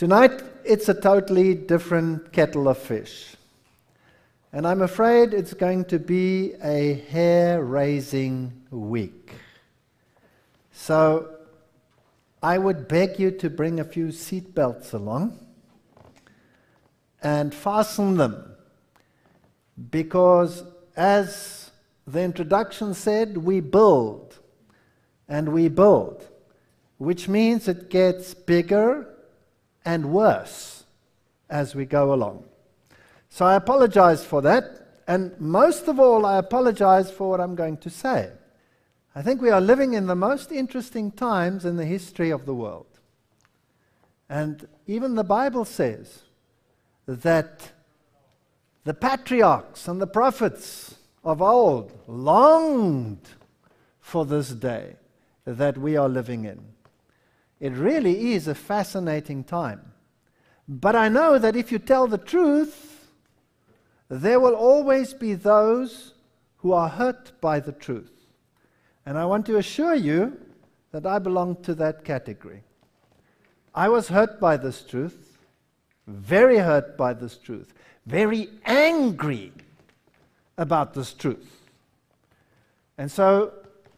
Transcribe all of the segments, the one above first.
Tonight, it's a totally different kettle of fish. And I'm afraid it's going to be a hair raising week. So I would beg you to bring a few seatbelts along and fasten them. Because as the introduction said, we build and we build, which means it gets bigger and worse as we go along. So I apologize for that. And most of all, I apologize for what I'm going to say. I think we are living in the most interesting times in the history of the world. And even the Bible says that the patriarchs and the prophets of old longed for this day that we are living in. It really is a fascinating time. But I know that if you tell the truth, there will always be those who are hurt by the truth. And I want to assure you that I belong to that category. I was hurt by this truth, very hurt by this truth, very angry about this truth. And so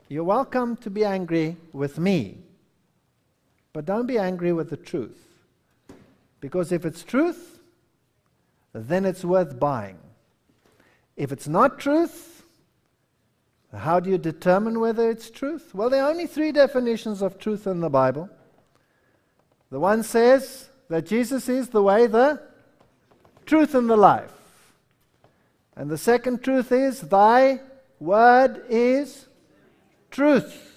you're welcome to be angry with me but don't be angry with the truth. Because if it's truth, then it's worth buying. If it's not truth, how do you determine whether it's truth? Well, there are only three definitions of truth in the Bible. The one says that Jesus is the way, the truth, and the life. And the second truth is, Thy word is truth.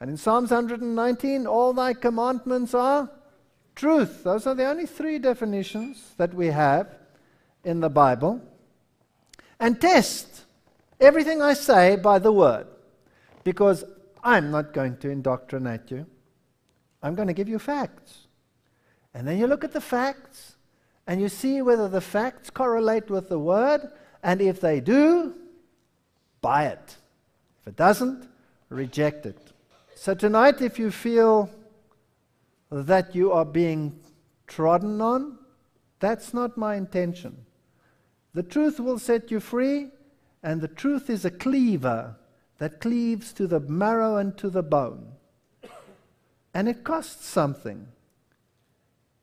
And in Psalms 119, all thy commandments are truth. Those are the only three definitions that we have in the Bible. And test everything I say by the word, because I'm not going to indoctrinate you. I'm going to give you facts. And then you look at the facts and you see whether the facts correlate with the word, and if they do, buy it. If it doesn't, reject it. So tonight, if you feel that you are being trodden on, that's not my intention. The truth will set you free, and the truth is a cleaver that cleaves to the marrow and to the bone. And it costs something.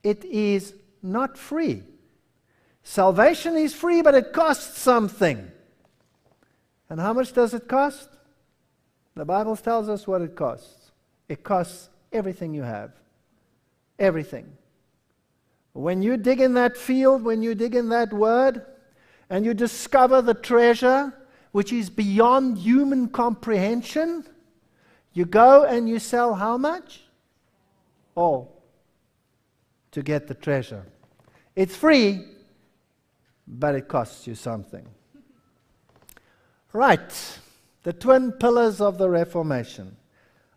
It is not free. Salvation is free, but it costs something. And how much does it cost? The Bible tells us what it costs. It costs everything you have. Everything. When you dig in that field, when you dig in that word, and you discover the treasure which is beyond human comprehension, you go and you sell how much? All to get the treasure. It's free, but it costs you something. Right the twin pillars of the Reformation.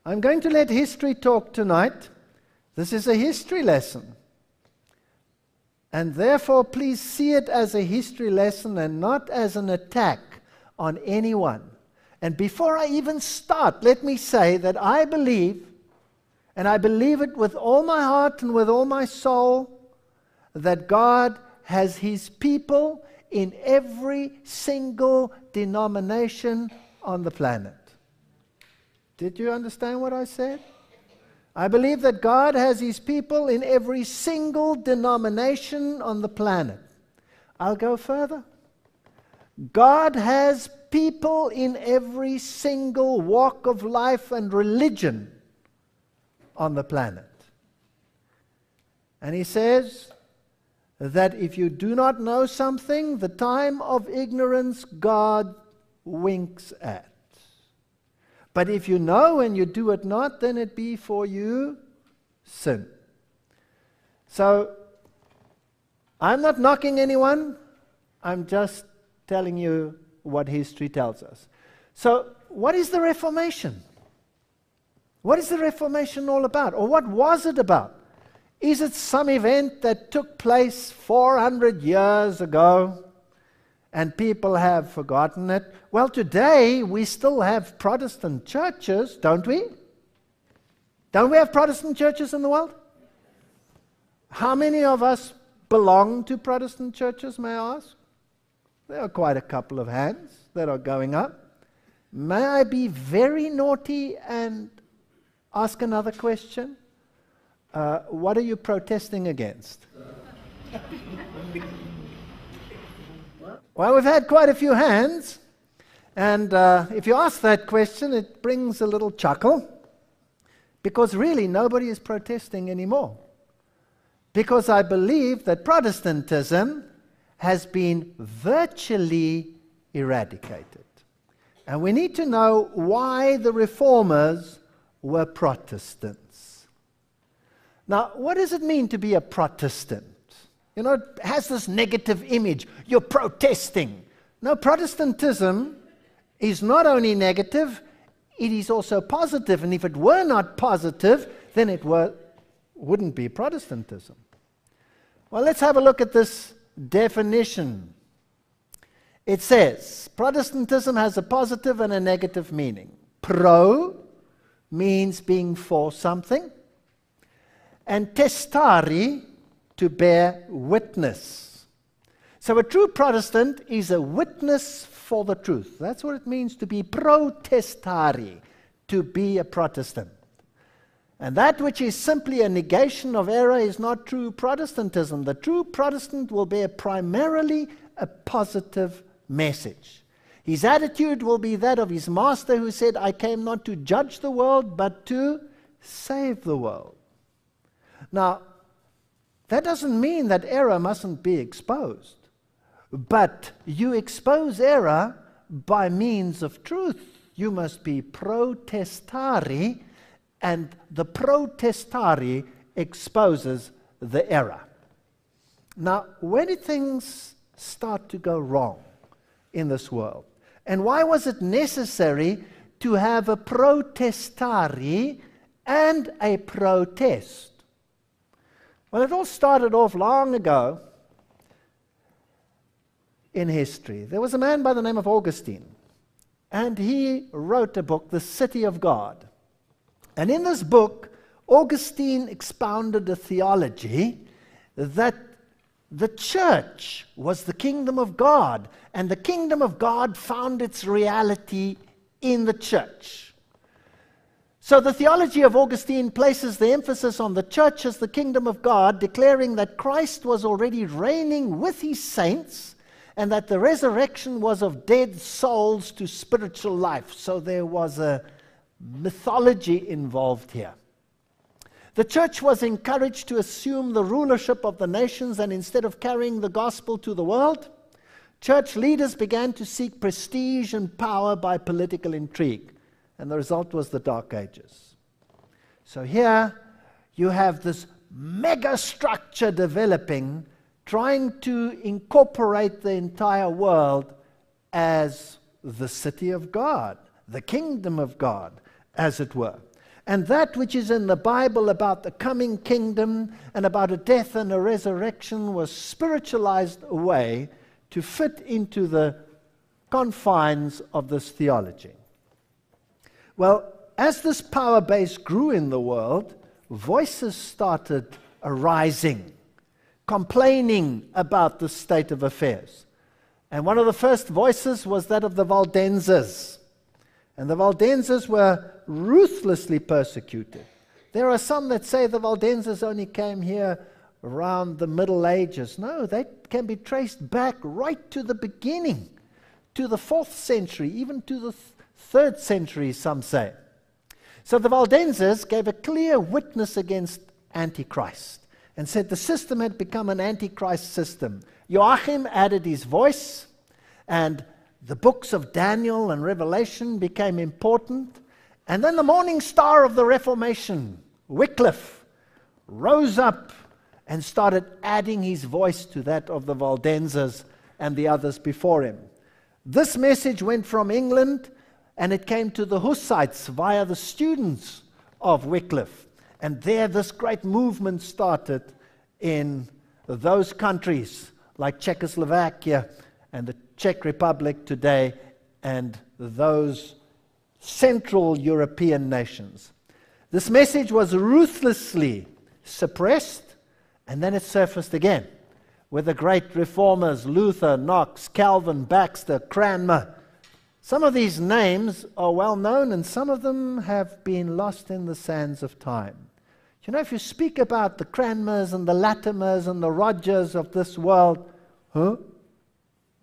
I'm going to let history talk tonight. This is a history lesson. And therefore, please see it as a history lesson and not as an attack on anyone. And before I even start, let me say that I believe, and I believe it with all my heart and with all my soul, that God has His people in every single denomination on the planet. Did you understand what I said? I believe that God has his people in every single denomination on the planet. I'll go further. God has people in every single walk of life and religion on the planet. And he says that if you do not know something, the time of ignorance God winks at. But if you know and you do it not, then it be for you sin. So I'm not knocking anyone, I'm just telling you what history tells us. So, what is the Reformation? What is the Reformation all about? Or what was it about? Is it some event that took place 400 years ago and people have forgotten it. Well, today we still have Protestant churches, don't we? Don't we have Protestant churches in the world? How many of us belong to Protestant churches, may I ask? There are quite a couple of hands that are going up. May I be very naughty and ask another question? Uh, what are you protesting against? Well, we've had quite a few hands. And uh, if you ask that question, it brings a little chuckle because really nobody is protesting anymore. Because I believe that Protestantism has been virtually eradicated. And we need to know why the reformers were Protestants. Now, what does it mean to be a Protestant? You know, it has this negative image. You're protesting. No, Protestantism is not only negative, it is also positive. And if it were not positive, then it were, wouldn't be Protestantism. Well, let's have a look at this definition. It says Protestantism has a positive and a negative meaning. Pro means being for something, and testari to bear witness. So a true Protestant is a witness for the truth. That's what it means to be protestari, to be a Protestant. And that which is simply a negation of error is not true Protestantism. The true Protestant will bear primarily a positive message. His attitude will be that of his master who said, I came not to judge the world, but to save the world. Now, that doesn't mean that error mustn't be exposed, but you expose error by means of truth. You must be protestari, and the protestari exposes the error. Now, when did things start to go wrong in this world? And why was it necessary to have a protestari and a protest? Well, it all started off long ago in history. There was a man by the name of Augustine, and he wrote a book, The City of God. And in this book, Augustine expounded a theology that the church was the kingdom of God, and the kingdom of God found its reality in the church. So the theology of Augustine places the emphasis on the church as the kingdom of God, declaring that Christ was already reigning with his saints and that the resurrection was of dead souls to spiritual life. So there was a mythology involved here. The church was encouraged to assume the rulership of the nations, and instead of carrying the gospel to the world, church leaders began to seek prestige and power by political intrigue and the result was the Dark Ages. So here you have this mega structure developing, trying to incorporate the entire world as the city of God, the kingdom of God, as it were. And that which is in the Bible about the coming kingdom and about a death and a resurrection was spiritualized away to fit into the confines of this theology. Well, as this power base grew in the world, voices started arising, complaining about the state of affairs. And one of the first voices was that of the Valdenses. And the Valdenses were ruthlessly persecuted. There are some that say the Valdenses only came here around the Middle Ages. No, they can be traced back right to the beginning, to the fourth century, even to the 3rd century, some say. So the Waldenses gave a clear witness against Antichrist and said the system had become an Antichrist system. Joachim added his voice, and the books of Daniel and Revelation became important. And then the morning star of the Reformation, Wycliffe, rose up and started adding his voice to that of the Waldenses and the others before him. This message went from England and it came to the Hussites via the students of Wycliffe. And there, this great movement started in those countries like Czechoslovakia and the Czech Republic today and those Central European nations. This message was ruthlessly suppressed and then it surfaced again with the great reformers Luther, Knox, Calvin, Baxter, Cranmer some of these names are well known and some of them have been lost in the sands of time. You know, if you speak about the Cranmers and the Latimers and the Rogers of this world, huh?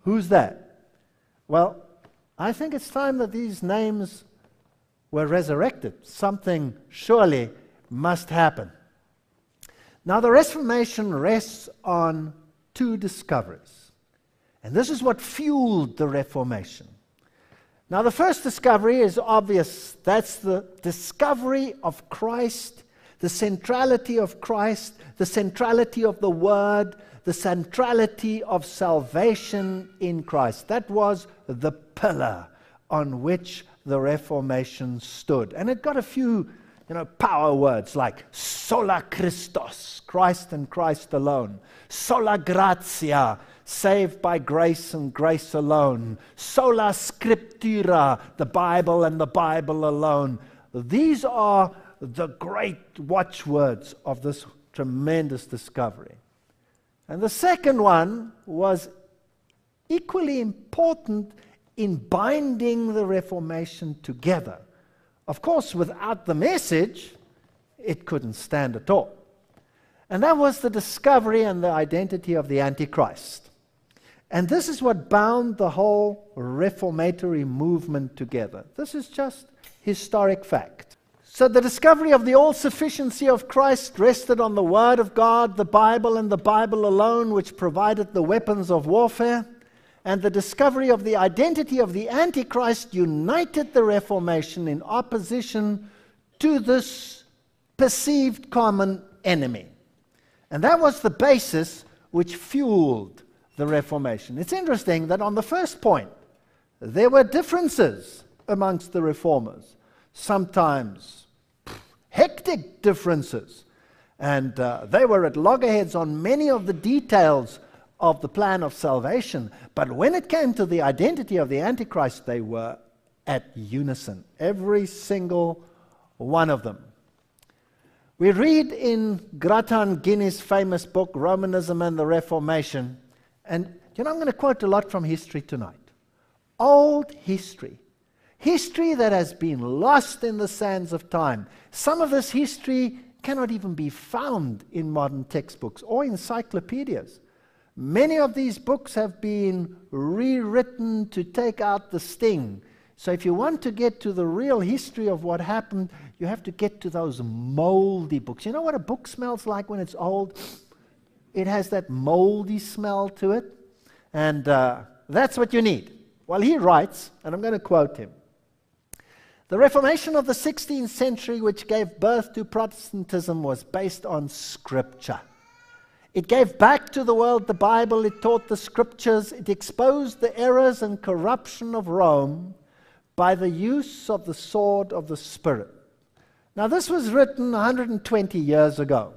Who's that? Well, I think it's time that these names were resurrected. Something surely must happen. Now, the Reformation rests on two discoveries. And this is what fueled the Reformation. Now, the first discovery is obvious. That's the discovery of Christ, the centrality of Christ, the centrality of the Word, the centrality of salvation in Christ. That was the pillar on which the Reformation stood. And it got a few, you know, power words like sola Christos, Christ and Christ alone, sola gratia, saved by grace and grace alone. Sola scriptura, the Bible and the Bible alone. These are the great watchwords of this tremendous discovery. And the second one was equally important in binding the Reformation together. Of course, without the message, it couldn't stand at all. And that was the discovery and the identity of the Antichrist. And this is what bound the whole reformatory movement together. This is just historic fact. So, the discovery of the all sufficiency of Christ rested on the Word of God, the Bible, and the Bible alone, which provided the weapons of warfare. And the discovery of the identity of the Antichrist united the Reformation in opposition to this perceived common enemy. And that was the basis which fueled the Reformation. It's interesting that on the first point, there were differences amongst the reformers, sometimes pff, hectic differences. And uh, they were at loggerheads on many of the details of the plan of salvation. But when it came to the identity of the Antichrist, they were at unison, every single one of them. We read in Grattan Guine's famous book, Romanism and the Reformation, and you know, I'm going to quote a lot from history tonight. Old history. History that has been lost in the sands of time. Some of this history cannot even be found in modern textbooks or encyclopedias. Many of these books have been rewritten to take out the sting. So, if you want to get to the real history of what happened, you have to get to those moldy books. You know what a book smells like when it's old? It has that moldy smell to it. And uh, that's what you need. Well, he writes, and I'm going to quote him The Reformation of the 16th century, which gave birth to Protestantism, was based on Scripture. It gave back to the world the Bible, it taught the Scriptures, it exposed the errors and corruption of Rome by the use of the sword of the Spirit. Now, this was written 120 years ago.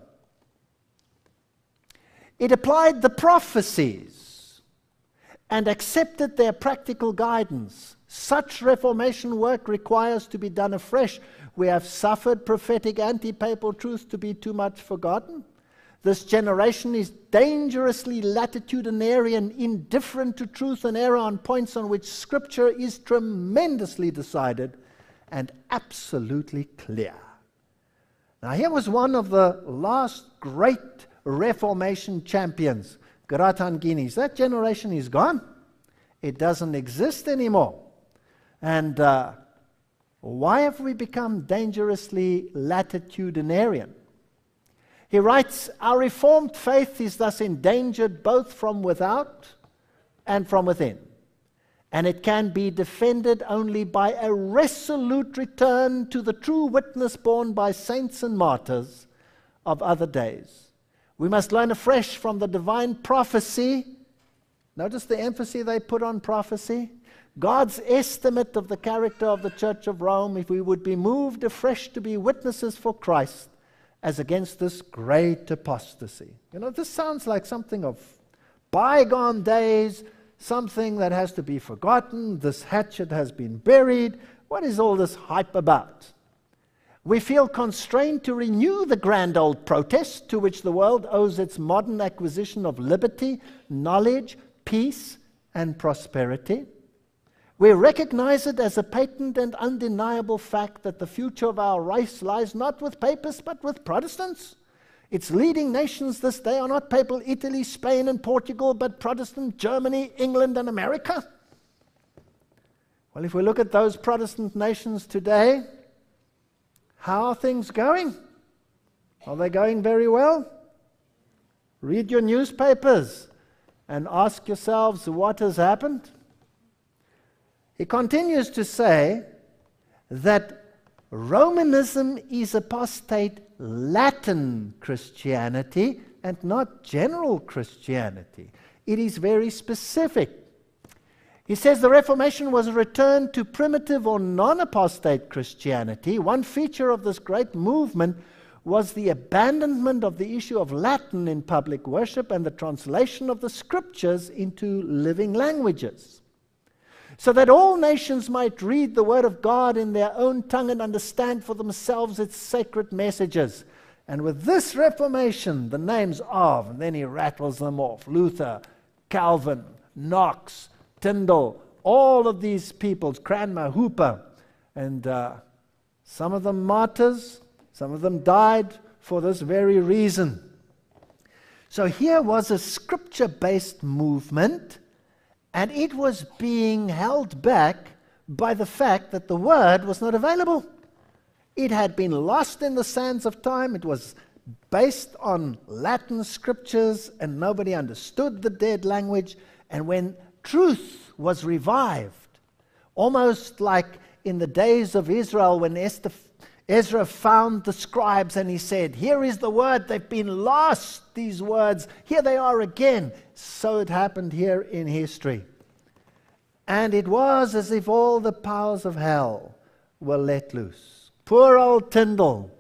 It applied the prophecies and accepted their practical guidance. Such reformation work requires to be done afresh. We have suffered prophetic anti papal truth to be too much forgotten. This generation is dangerously latitudinarian, indifferent to truth and error on points on which Scripture is tremendously decided and absolutely clear. Now, here was one of the last great Reformation champions, Gratanginis. That generation is gone. It doesn't exist anymore. And uh, why have we become dangerously latitudinarian? He writes, Our Reformed faith is thus endangered both from without and from within, and it can be defended only by a resolute return to the true witness borne by saints and martyrs of other days we must learn afresh from the divine prophecy. Notice the emphasis they put on prophecy. God's estimate of the character of the Church of Rome, if we would be moved afresh to be witnesses for Christ as against this great apostasy. You know, this sounds like something of bygone days, something that has to be forgotten. This hatchet has been buried. What is all this hype about? we feel constrained to renew the grand old protest to which the world owes its modern acquisition of liberty, knowledge, peace, and prosperity. We recognize it as a patent and undeniable fact that the future of our race lies not with papists but with Protestants. Its leading nations this day are not papal Italy, Spain, and Portugal, but Protestant Germany, England, and America. Well, if we look at those Protestant nations today, how are things going? Are they going very well? Read your newspapers and ask yourselves what has happened. He continues to say that Romanism is apostate Latin Christianity and not general Christianity. It is very specific. He says the Reformation was a return to primitive or non apostate Christianity. One feature of this great movement was the abandonment of the issue of Latin in public worship and the translation of the scriptures into living languages, so that all nations might read the Word of God in their own tongue and understand for themselves its sacred messages. And with this Reformation, the names of, and then he rattles them off Luther, Calvin, Knox, Tyndall, all of these peoples, Cranmer, Hooper, and uh, some of them martyrs, some of them died for this very reason. So here was a scripture based movement, and it was being held back by the fact that the word was not available. It had been lost in the sands of time. It was based on Latin scriptures, and nobody understood the dead language. And when truth was revived, almost like in the days of Israel when Esther, Ezra found the scribes and he said, Here is the word, they've been lost, these words, here they are again. So it happened here in history. And it was as if all the powers of hell were let loose. Poor old Tyndall,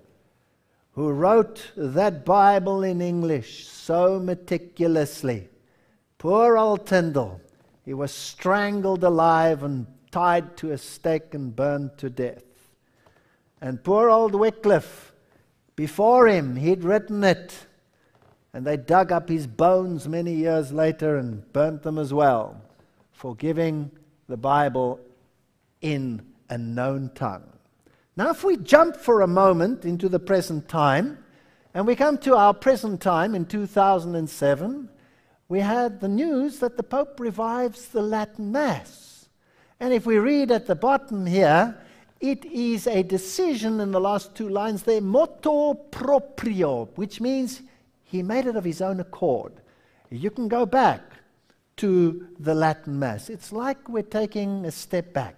who wrote that Bible in English so meticulously. Poor old Tyndall. He was strangled alive and tied to a stake and burned to death. And poor old Wycliffe, before him, he'd written it. And they dug up his bones many years later and burnt them as well for giving the Bible in a known tongue. Now, if we jump for a moment into the present time, and we come to our present time in 2007, we had the news that the Pope revives the Latin Mass. And if we read at the bottom here, it is a decision in the last two lines there, motto proprio, which means he made it of his own accord. You can go back to the Latin Mass. It's like we're taking a step back.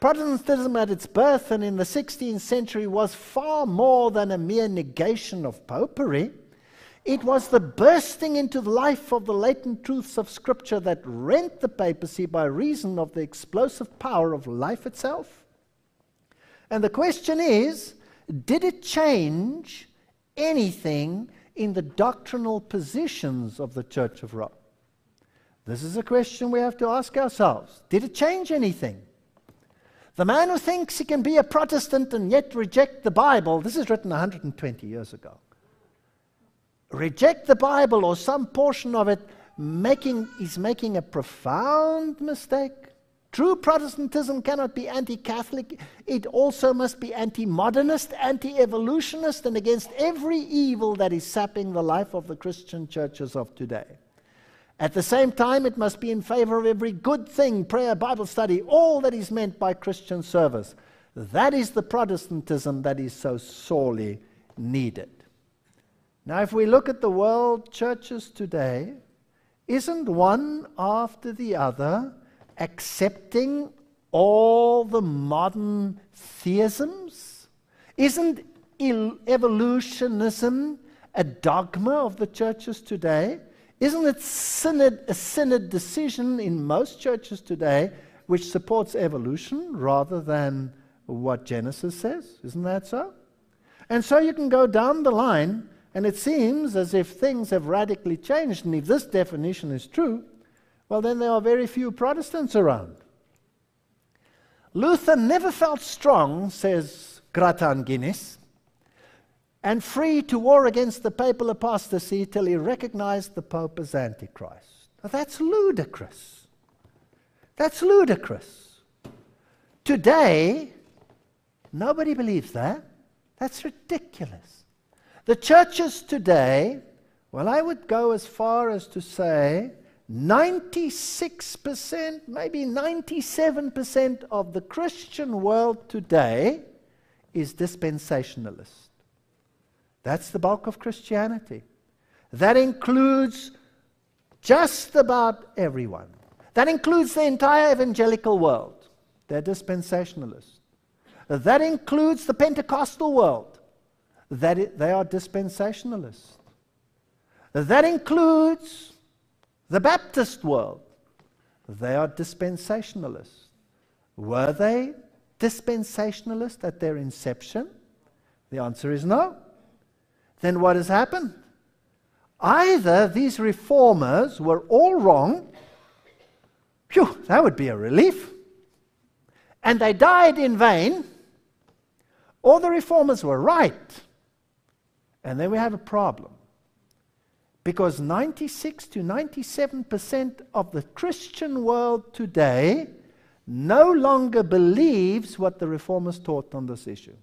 Protestantism at its birth and in the 16th century was far more than a mere negation of popery. It was the bursting into life of the latent truths of Scripture that rent the papacy by reason of the explosive power of life itself. And the question is did it change anything in the doctrinal positions of the Church of Rome? This is a question we have to ask ourselves. Did it change anything? The man who thinks he can be a Protestant and yet reject the Bible, this is written 120 years ago reject the Bible or some portion of it making, is making a profound mistake. True Protestantism cannot be anti Catholic. It also must be anti modernist, anti evolutionist, and against every evil that is sapping the life of the Christian churches of today. At the same time, it must be in favor of every good thing prayer, Bible study, all that is meant by Christian service. That is the Protestantism that is so sorely needed. Now, if we look at the world churches today, isn't one after the other accepting all the modern theisms? Isn't evolutionism a dogma of the churches today? Isn't it synod, a synod decision in most churches today which supports evolution rather than what Genesis says? Isn't that so? And so you can go down the line and it seems as if things have radically changed. And if this definition is true, well, then there are very few Protestants around. Luther never felt strong, says Grattan Guinness, and free to war against the papal apostasy till he recognized the Pope as Antichrist. Now, that's ludicrous. That's ludicrous. Today, nobody believes that. That's ridiculous. The churches today, well, I would go as far as to say 96%, maybe 97% of the Christian world today is dispensationalist. That's the bulk of Christianity. That includes just about everyone. That includes the entire evangelical world. They're dispensationalists. That includes the Pentecostal world that it, they are dispensationalists. That includes the Baptist world. They are dispensationalists. Were they dispensationalists at their inception? The answer is no. Then what has happened? Either these reformers were all wrong, phew, that would be a relief, and they died in vain, or the reformers were right and then we have a problem. Because 96 to 97% of the Christian world today no longer believes what the reformers taught on this issue.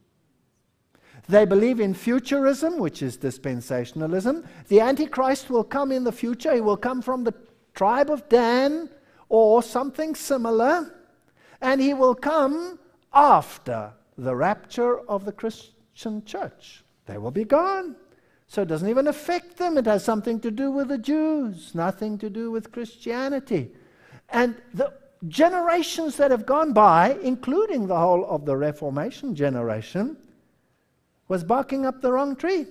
They believe in futurism, which is dispensationalism. The Antichrist will come in the future, he will come from the tribe of Dan or something similar, and he will come after the rapture of the Christian church. They will be gone. So it doesn't even affect them. It has something to do with the Jews, nothing to do with Christianity. And the generations that have gone by, including the whole of the Reformation generation, was barking up the wrong tree.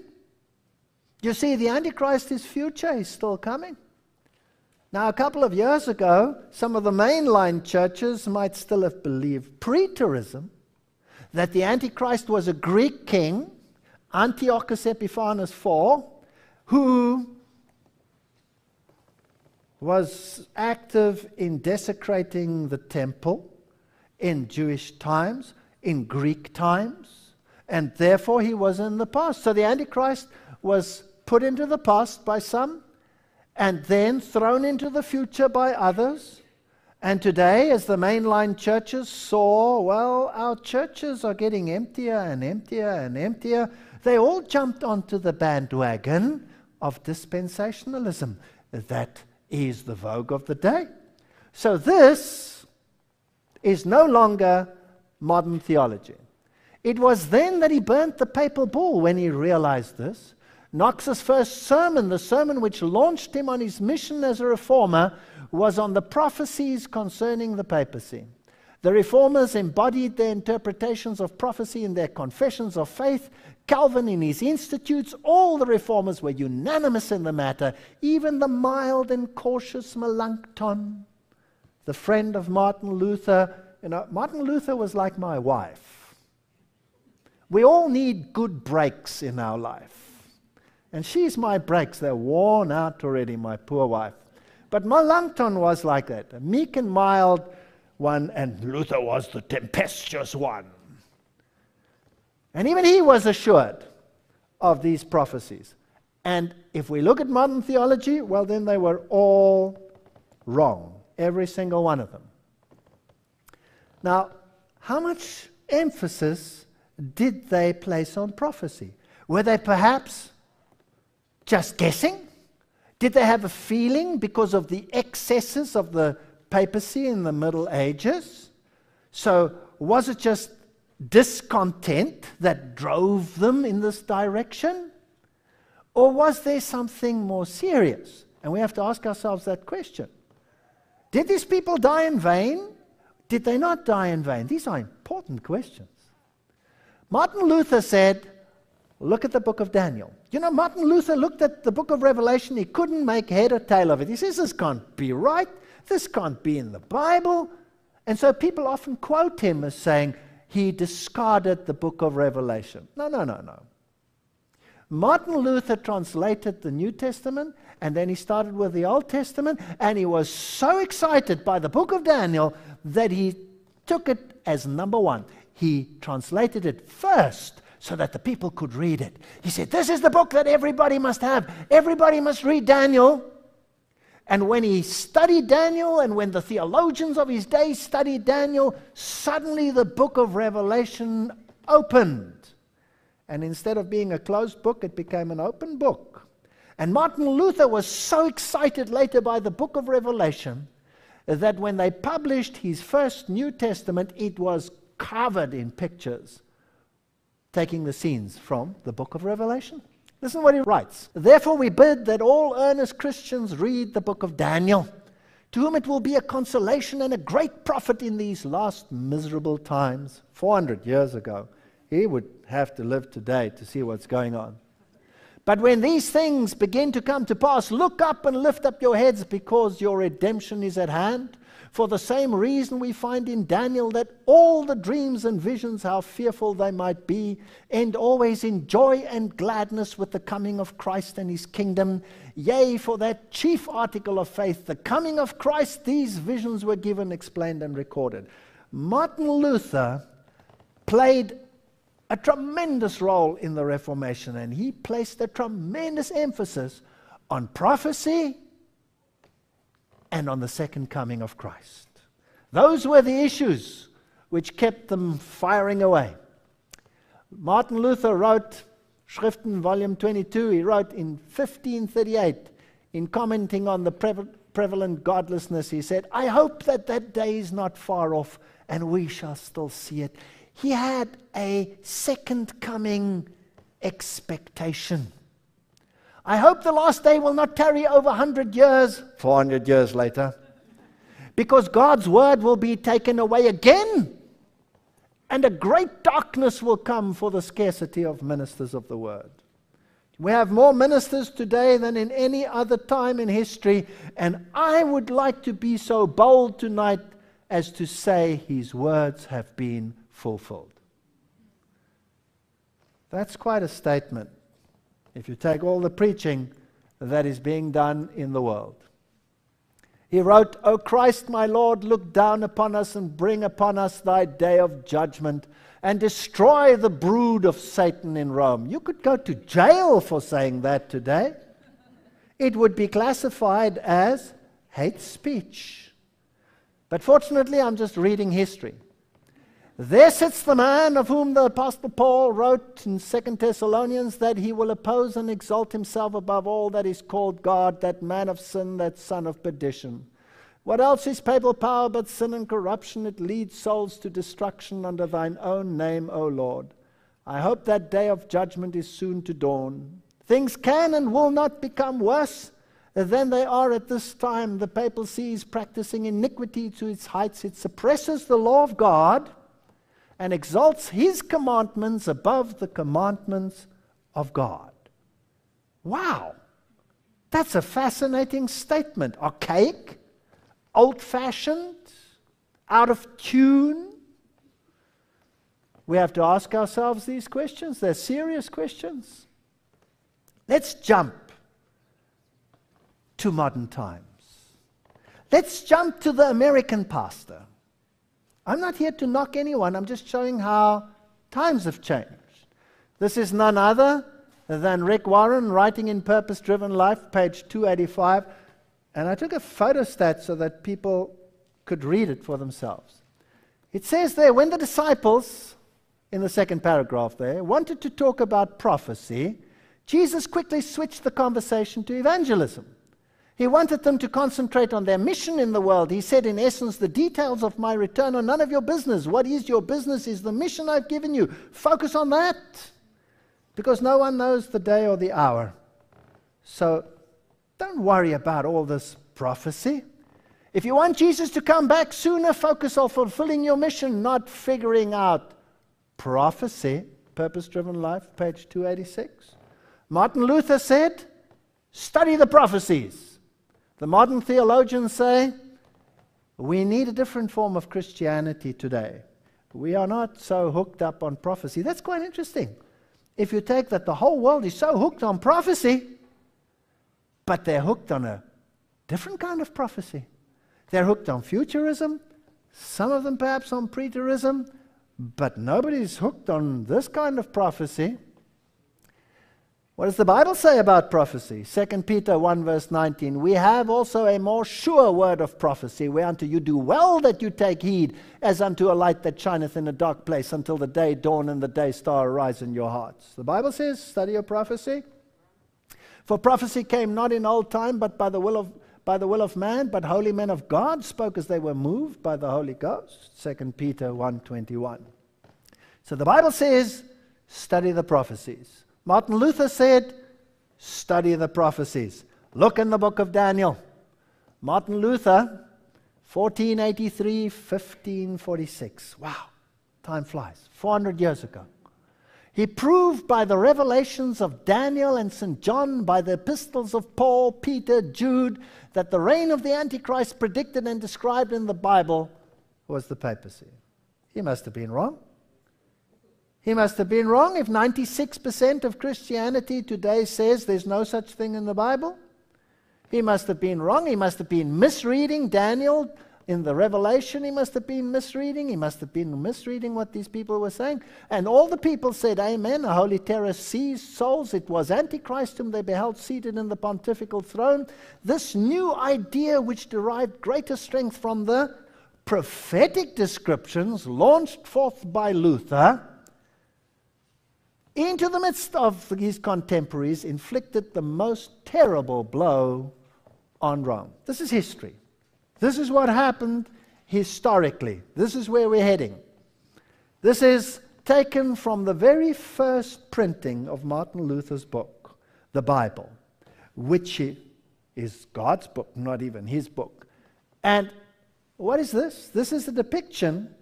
You see, the Antichrist, is future he's still coming. Now, a couple of years ago, some of the mainline churches might still have believed preterism that the Antichrist was a Greek king Antiochus Epiphanes IV, who was active in desecrating the temple in Jewish times, in Greek times, and therefore he was in the past. So the Antichrist was put into the past by some and then thrown into the future by others. And today, as the mainline churches saw, well, our churches are getting emptier and emptier and emptier. They all jumped onto the bandwagon of dispensationalism. That is the vogue of the day. So this is no longer modern theology. It was then that he burnt the papal bull when he realized this. Knox's first sermon, the sermon which launched him on his mission as a reformer, was on the prophecies concerning the papacy. The reformers embodied their interpretations of prophecy in their confessions of faith, Calvin in his institutes, all the reformers were unanimous in the matter, even the mild and cautious Melanchthon, the friend of Martin Luther. You know, Martin Luther was like my wife. We all need good breaks in our life. And she's my breaks. They're worn out already, my poor wife. But Melanchthon was like that, a meek and mild one, and Luther was the tempestuous one. And even he was assured of these prophecies. And if we look at modern theology, well, then they were all wrong, every single one of them. Now, how much emphasis did they place on prophecy? Were they perhaps just guessing? Did they have a feeling because of the excesses of the papacy in the Middle Ages? So, was it just discontent that drove them in this direction? Or was there something more serious? And we have to ask ourselves that question. Did these people die in vain? Did they not die in vain? These are important questions. Martin Luther said, Look at the book of Daniel. You know, Martin Luther looked at the book of Revelation. He couldn't make head or tail of it. He says, This can't be right. This can't be in the Bible. And so people often quote him as saying, he discarded the book of Revelation. No, no, no, no. Martin Luther translated the New Testament and then he started with the Old Testament and he was so excited by the book of Daniel that he took it as number one. He translated it first so that the people could read it. He said, This is the book that everybody must have. Everybody must read Daniel. And when he studied Daniel, and when the theologians of his day studied Daniel, suddenly the book of Revelation opened. And instead of being a closed book, it became an open book. And Martin Luther was so excited later by the book of Revelation that when they published his first New Testament, it was covered in pictures, taking the scenes from the book of Revelation. Listen to what he writes. Therefore, we bid that all earnest Christians read the book of Daniel, to whom it will be a consolation and a great profit in these last miserable times. 400 years ago, he would have to live today to see what's going on. But when these things begin to come to pass, look up and lift up your heads because your redemption is at hand. For the same reason, we find in Daniel that all the dreams and visions, how fearful they might be, end always in joy and gladness with the coming of Christ and his kingdom. Yea, for that chief article of faith, the coming of Christ, these visions were given, explained, and recorded. Martin Luther played a tremendous role in the Reformation, and he placed a tremendous emphasis on prophecy and on the second coming of Christ. Those were the issues which kept them firing away. Martin Luther wrote, Schriften, volume 22, he wrote in 1538, in commenting on the prevalent godlessness, he said, I hope that that day is not far off and we shall still see it. He had a second coming expectation. I hope the last day will not tarry over 100 years, 400 years later, because God's word will be taken away again, and a great darkness will come for the scarcity of ministers of the word. We have more ministers today than in any other time in history, and I would like to be so bold tonight as to say his words have been fulfilled. That's quite a statement if you take all the preaching that is being done in the world. He wrote, O Christ, my Lord, look down upon us and bring upon us thy day of judgment and destroy the brood of Satan in Rome. You could go to jail for saying that today. It would be classified as hate speech. But fortunately, I'm just reading history. There sits the man of whom the Apostle Paul wrote in 2 Thessalonians that he will oppose and exalt himself above all that is called God, that man of sin, that son of perdition. What else is papal power but sin and corruption? It leads souls to destruction under thine own name, O Lord. I hope that day of judgment is soon to dawn. Things can and will not become worse than they are at this time. The papal see is practicing iniquity to its heights, it suppresses the law of God and exalts his commandments above the commandments of God. Wow, that's a fascinating statement. Archaic, old fashioned, out of tune. We have to ask ourselves these questions. They're serious questions. Let's jump to modern times. Let's jump to the American pastor. I'm not here to knock anyone, I'm just showing how times have changed. This is none other than Rick Warren writing in Purpose Driven Life, page 285. And I took a photostat so that people could read it for themselves. It says there when the disciples, in the second paragraph there, wanted to talk about prophecy, Jesus quickly switched the conversation to evangelism. He wanted them to concentrate on their mission in the world. He said, in essence, the details of my return are none of your business. What is your business is the mission I've given you. Focus on that because no one knows the day or the hour. So don't worry about all this prophecy. If you want Jesus to come back sooner, focus on fulfilling your mission, not figuring out prophecy. Purpose Driven Life, page 286. Martin Luther said, Study the prophecies. The modern theologians say we need a different form of Christianity today. We are not so hooked up on prophecy. That's quite interesting. If you take that the whole world is so hooked on prophecy, but they're hooked on a different kind of prophecy. They're hooked on futurism, some of them perhaps on preterism, but nobody's hooked on this kind of prophecy. What does the Bible say about prophecy? 2 Peter 1, verse 19. We have also a more sure word of prophecy, whereunto you do well that you take heed, as unto a light that shineth in a dark place, until the day dawn and the day star arise in your hearts. The Bible says, study your prophecy. For prophecy came not in old time, but by the will of by the will of man, but holy men of God spoke as they were moved by the Holy Ghost. 2 Peter 21. So the Bible says, study the prophecies. Martin Luther said, study the prophecies. Look in the book of Daniel. Martin Luther, 1483, 1546. Wow, time flies. 400 years ago. He proved by the revelations of Daniel and St. John, by the epistles of Paul, Peter, Jude, that the reign of the Antichrist predicted and described in the Bible was the papacy. He must have been wrong. He must have been wrong if 96% of Christianity today says there's no such thing in the Bible. He must have been wrong. He must have been misreading Daniel in the Revelation. He must have been misreading. He must have been misreading what these people were saying. And all the people said, Amen. The Holy Terror seized souls. It was Antichrist whom they beheld seated in the pontifical throne. This new idea, which derived greater strength from the prophetic descriptions launched forth by Luther into the midst of his contemporaries, inflicted the most terrible blow on Rome. This is history. This is what happened historically. This is where we're heading. This is taken from the very first printing of Martin Luther's book, the Bible, which is God's book, not even his book. And what is this? This is a depiction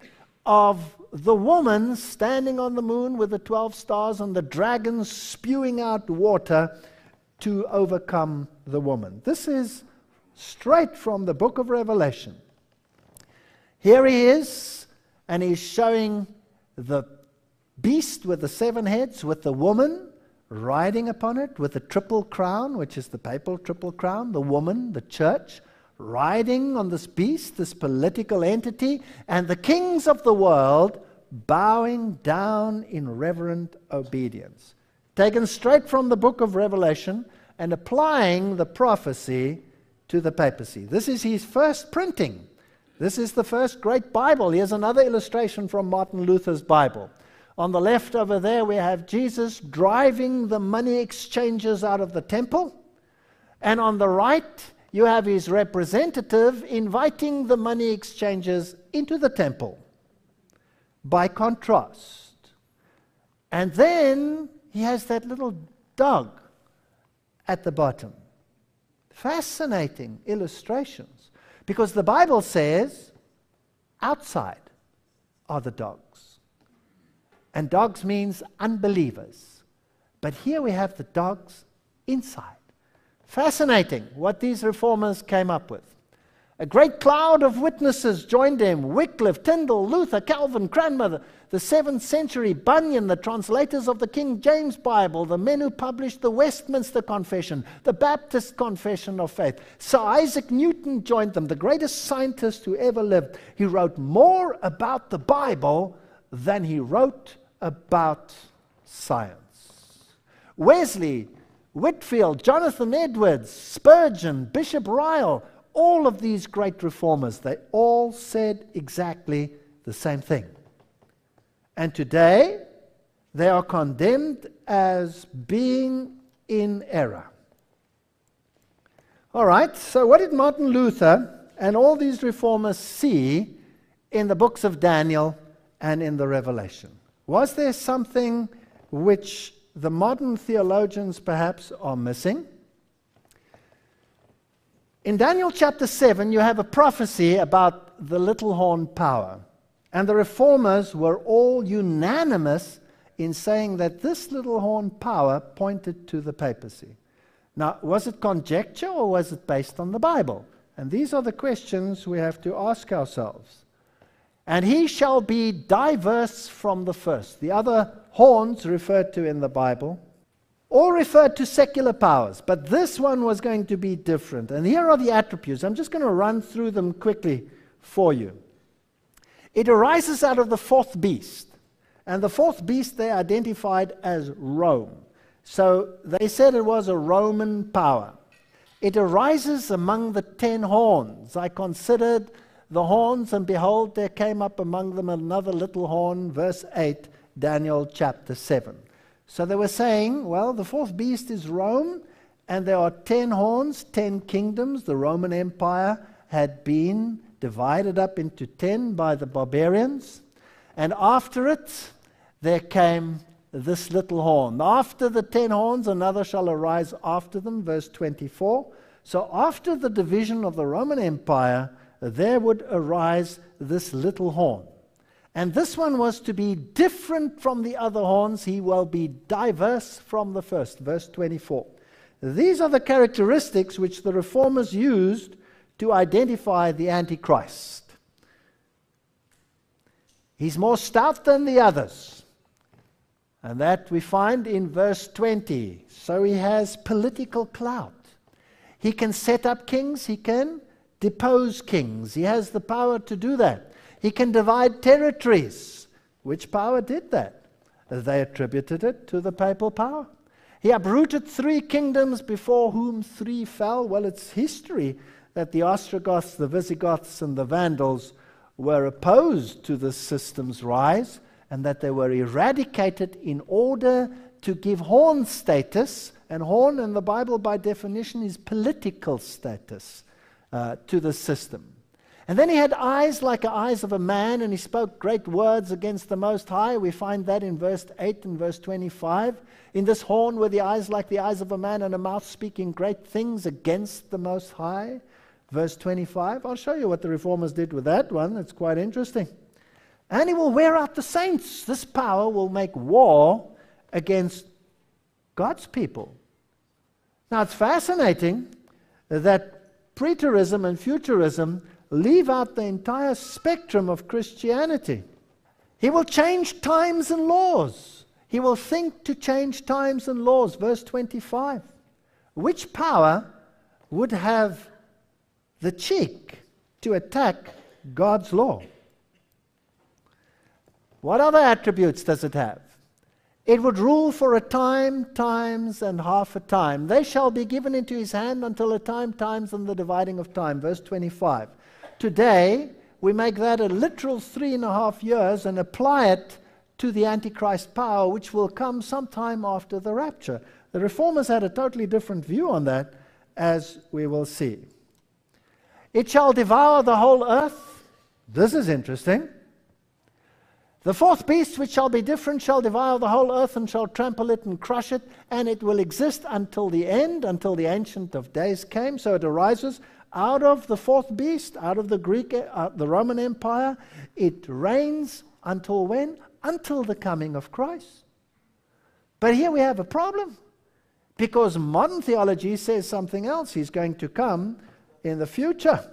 of the woman standing on the moon with the 12 stars and the dragon spewing out water to overcome the woman. This is straight from the book of Revelation. Here he is, and he's showing the beast with the seven heads, with the woman riding upon it, with the triple crown, which is the papal triple crown, the woman, the church, riding on this beast, this political entity, and the kings of the world bowing down in reverent obedience. Taken straight from the book of Revelation and applying the prophecy to the papacy. This is his first printing. This is the first great Bible. Here's another illustration from Martin Luther's Bible. On the left over there, we have Jesus driving the money exchangers out of the temple. And on the right, you have his representative inviting the money exchangers into the temple by contrast. And then he has that little dog at the bottom. Fascinating illustrations. Because the Bible says, outside are the dogs. And dogs means unbelievers. But here we have the dogs inside. Fascinating what these reformers came up with. A great cloud of witnesses joined him Wycliffe, Tyndall, Luther, Calvin, Cranmer, the 7th century, Bunyan, the translators of the King James Bible, the men who published the Westminster Confession, the Baptist Confession of Faith. Sir Isaac Newton joined them, the greatest scientist who ever lived. He wrote more about the Bible than he wrote about science. Wesley Whitfield, Jonathan Edwards, Spurgeon, Bishop Ryle, all of these great reformers, they all said exactly the same thing. And today, they are condemned as being in error. All right, so what did Martin Luther and all these reformers see in the books of Daniel and in the Revelation? Was there something which the modern theologians perhaps are missing. In Daniel chapter 7, you have a prophecy about the little horn power. And the reformers were all unanimous in saying that this little horn power pointed to the papacy. Now, was it conjecture or was it based on the Bible? And these are the questions we have to ask ourselves. And he shall be diverse from the first. The other horns referred to in the Bible, all referred to secular powers, but this one was going to be different. And here are the attributes. I'm just going to run through them quickly for you. It arises out of the fourth beast, and the fourth beast they identified as Rome. So they said it was a Roman power. It arises among the ten horns. I considered the horns, and behold, there came up among them another little horn, verse 8, Daniel chapter 7. So they were saying, well, the fourth beast is Rome, and there are ten horns, ten kingdoms. The Roman Empire had been divided up into ten by the barbarians. And after it, there came this little horn. After the ten horns, another shall arise after them, verse 24. So after the division of the Roman Empire, there would arise this little horn. And this one was to be different from the other horns. He will be diverse from the first. Verse 24. These are the characteristics which the reformers used to identify the Antichrist. He's more stout than the others. And that we find in verse 20. So he has political clout. He can set up kings, he can depose kings. He has the power to do that. He can divide territories. Which power did that? They attributed it to the papal power. He uprooted three kingdoms before whom three fell. Well, it's history that the Ostrogoths, the Visigoths, and the Vandals were opposed to the system's rise and that they were eradicated in order to give Horn status. And Horn in the Bible, by definition, is political status uh, to the system. And then he had eyes like the eyes of a man, and he spoke great words against the Most High. We find that in verse 8 and verse 25. In this horn were the eyes like the eyes of a man, and a mouth speaking great things against the Most High. Verse 25. I'll show you what the reformers did with that one. It's quite interesting. And he will wear out the saints. This power will make war against God's people. Now, it's fascinating that preterism and futurism leave out the entire spectrum of Christianity. He will change times and laws. He will think to change times and laws. Verse 25. Which power would have the cheek to attack God's law? What other attributes does it have? It would rule for a time, times, and half a time. They shall be given into his hand until a time, times, and the dividing of time. Verse 25. Today, we make that a literal three and a half years and apply it to the Antichrist power, which will come sometime after the rapture. The reformers had a totally different view on that, as we will see. It shall devour the whole earth. This is interesting. The fourth beast, which shall be different, shall devour the whole earth and shall trample it and crush it, and it will exist until the end, until the Ancient of Days came. So it arises out of the fourth beast, out of the Greek, uh, the Roman Empire. It reigns until when? Until the coming of Christ. But here we have a problem because modern theology says something else. He's going to come in the future.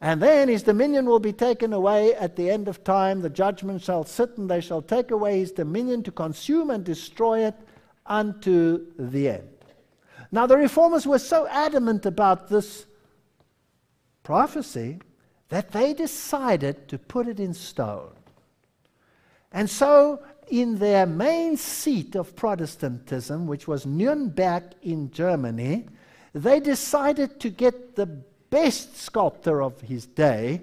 And then his dominion will be taken away at the end of time. The judgment shall sit, and they shall take away his dominion to consume and destroy it unto the end. Now, the reformers were so adamant about this prophecy that they decided to put it in stone. And so, in their main seat of Protestantism, which was Nuremberg in Germany, they decided to get the best sculptor of his day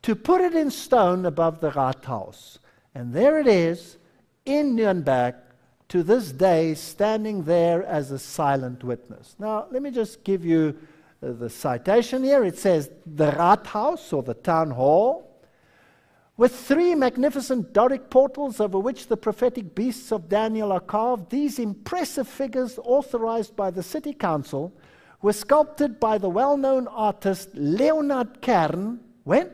to put it in stone above the Rathaus. And there it is in Nuremberg to this day standing there as a silent witness. Now, let me just give you uh, the citation here. It says the Rathaus or the town hall, with three magnificent Doric portals over which the prophetic beasts of Daniel are carved, these impressive figures, authorized by the city council, were sculpted by the well known artist Leonard Kern when?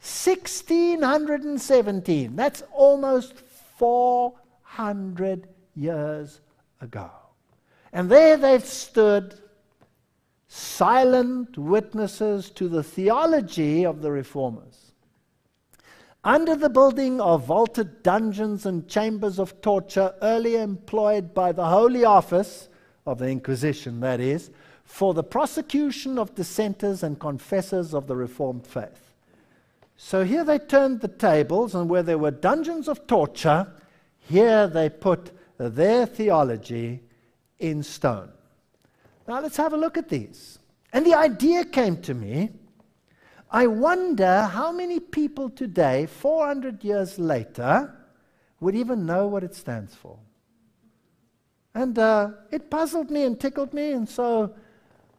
1617. That's almost four hundred years ago. And there they've stood, silent witnesses to the theology of the reformers. Under the building of vaulted dungeons and chambers of torture, earlier employed by the Holy Office of the Inquisition, that is, for the prosecution of dissenters and confessors of the Reformed faith. So here they turned the tables, and where there were dungeons of torture, here they put their theology in stone. Now let's have a look at these. And the idea came to me I wonder how many people today, 400 years later, would even know what it stands for. And uh, it puzzled me and tickled me, and so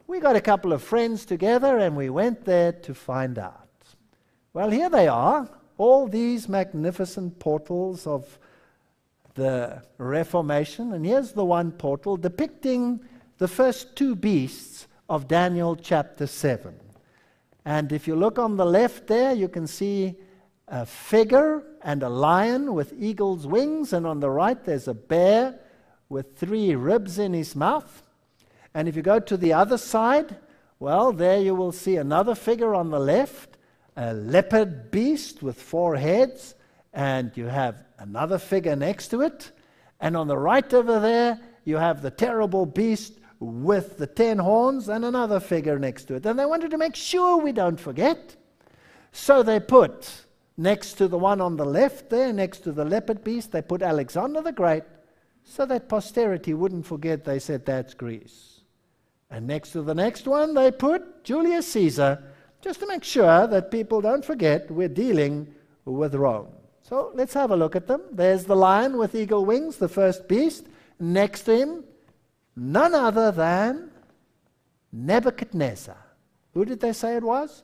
we got a couple of friends together and we went there to find out. Well, here they are, all these magnificent portals of the Reformation. And here's the one portal depicting the first two beasts of Daniel chapter 7. And if you look on the left there, you can see a figure and a lion with eagle's wings. And on the right, there's a bear with three ribs in his mouth. And if you go to the other side, well, there you will see another figure on the left, a leopard beast with four heads. And you have another figure next to it. And on the right over there, you have the terrible beast with the ten horns and another figure next to it. And they wanted to make sure we don't forget. So they put next to the one on the left there, next to the leopard beast, they put Alexander the Great so that posterity wouldn't forget they said that's Greece. And next to the next one, they put Julius Caesar just to make sure that people don't forget we're dealing with Rome. So let's have a look at them. There's the lion with eagle wings, the first beast. Next to him, none other than Nebuchadnezzar. Who did they say it was?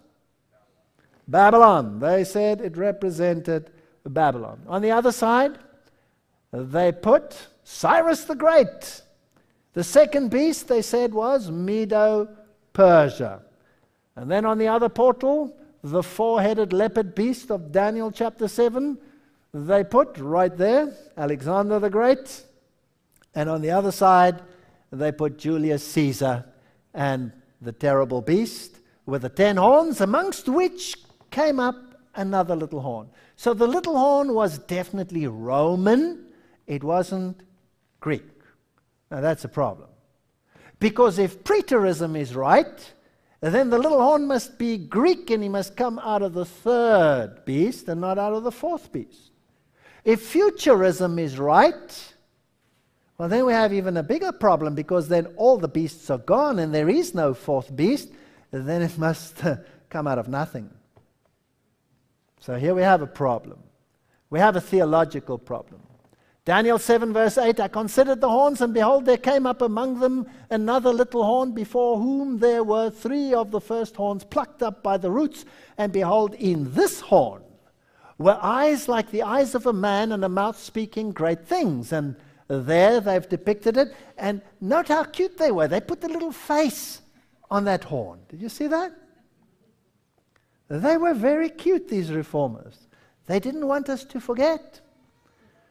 Babylon. They said it represented Babylon. On the other side, they put Cyrus the Great. The second beast they said was Medo Persia. And then on the other portal, the four headed leopard beast of Daniel chapter 7, they put right there Alexander the Great, and on the other side they put Julius Caesar and the terrible beast with the ten horns, amongst which came up another little horn. So the little horn was definitely Roman, it wasn't Greek. Now that's a problem. Because if preterism is right, then the little horn must be Greek and he must come out of the third beast and not out of the fourth beast. If futurism is right, well, then we have even a bigger problem because then all the beasts are gone and there is no fourth beast, then it must uh, come out of nothing. So here we have a problem. We have a theological problem. Daniel 7, verse 8 I considered the horns, and behold, there came up among them another little horn, before whom there were three of the first horns plucked up by the roots. And behold, in this horn were eyes like the eyes of a man and a mouth speaking great things. And there they've depicted it. And note how cute they were. They put the little face on that horn. Did you see that? They were very cute, these reformers. They didn't want us to forget.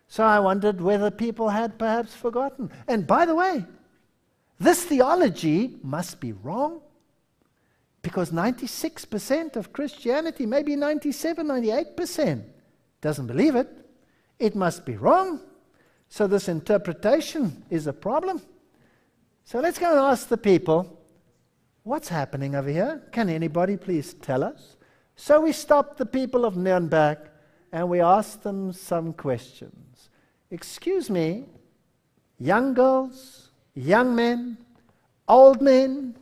So I wondered whether people had perhaps forgotten. And by the way, this theology must be wrong because 96% of Christianity, maybe 97, 98%, doesn't believe it. It must be wrong. So this interpretation is a problem. So let's go and ask the people, what's happening over here? Can anybody please tell us? So we stopped the people of Nuremberg and we asked them some questions. Excuse me, young girls, young men, old men,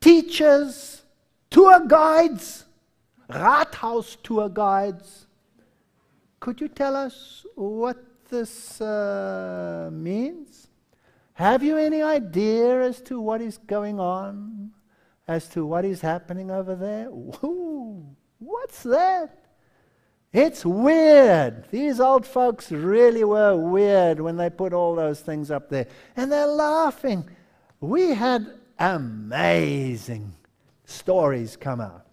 teachers, tour guides, Rathaus tour guides. Could you tell us what this uh, means? Have you any idea as to what is going on? As to what is happening over there? Ooh, what's that? It's weird. These old folks really were weird when they put all those things up there. And they're laughing. We had amazing stories come out.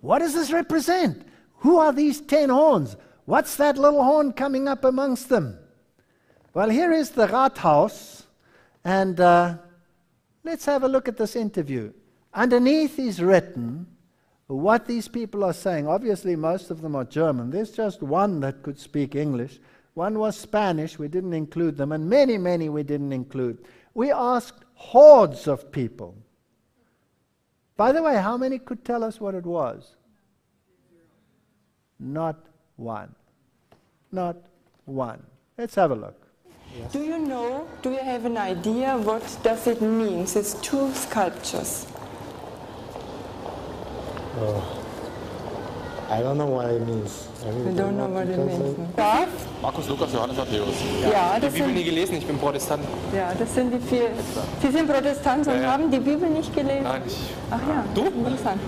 What does this represent? Who are these ten horns? What's that little horn coming up amongst them? Well, here is the Rathaus, and uh, let's have a look at this interview. Underneath is written what these people are saying. Obviously, most of them are German. There's just one that could speak English. One was Spanish, we didn't include them, and many, many we didn't include. We asked hordes of people by the way, how many could tell us what it was? Not one. Not one. Let's have a look. Yes. Do you know, do you have an idea what does it mean, these two sculptures? Oh. I don't know what it means. Everything We don't know what it means. Darf? Markus, Lukas, Johannes, Matthäus. Ja, ja das die Bibel nie gelesen, ich bin Protestant. Ja, das sind die vier. Sie sind Protestanten ja, ja. und haben die Bibel nicht gelesen? Nein, ich. Ach ja, du? interessant.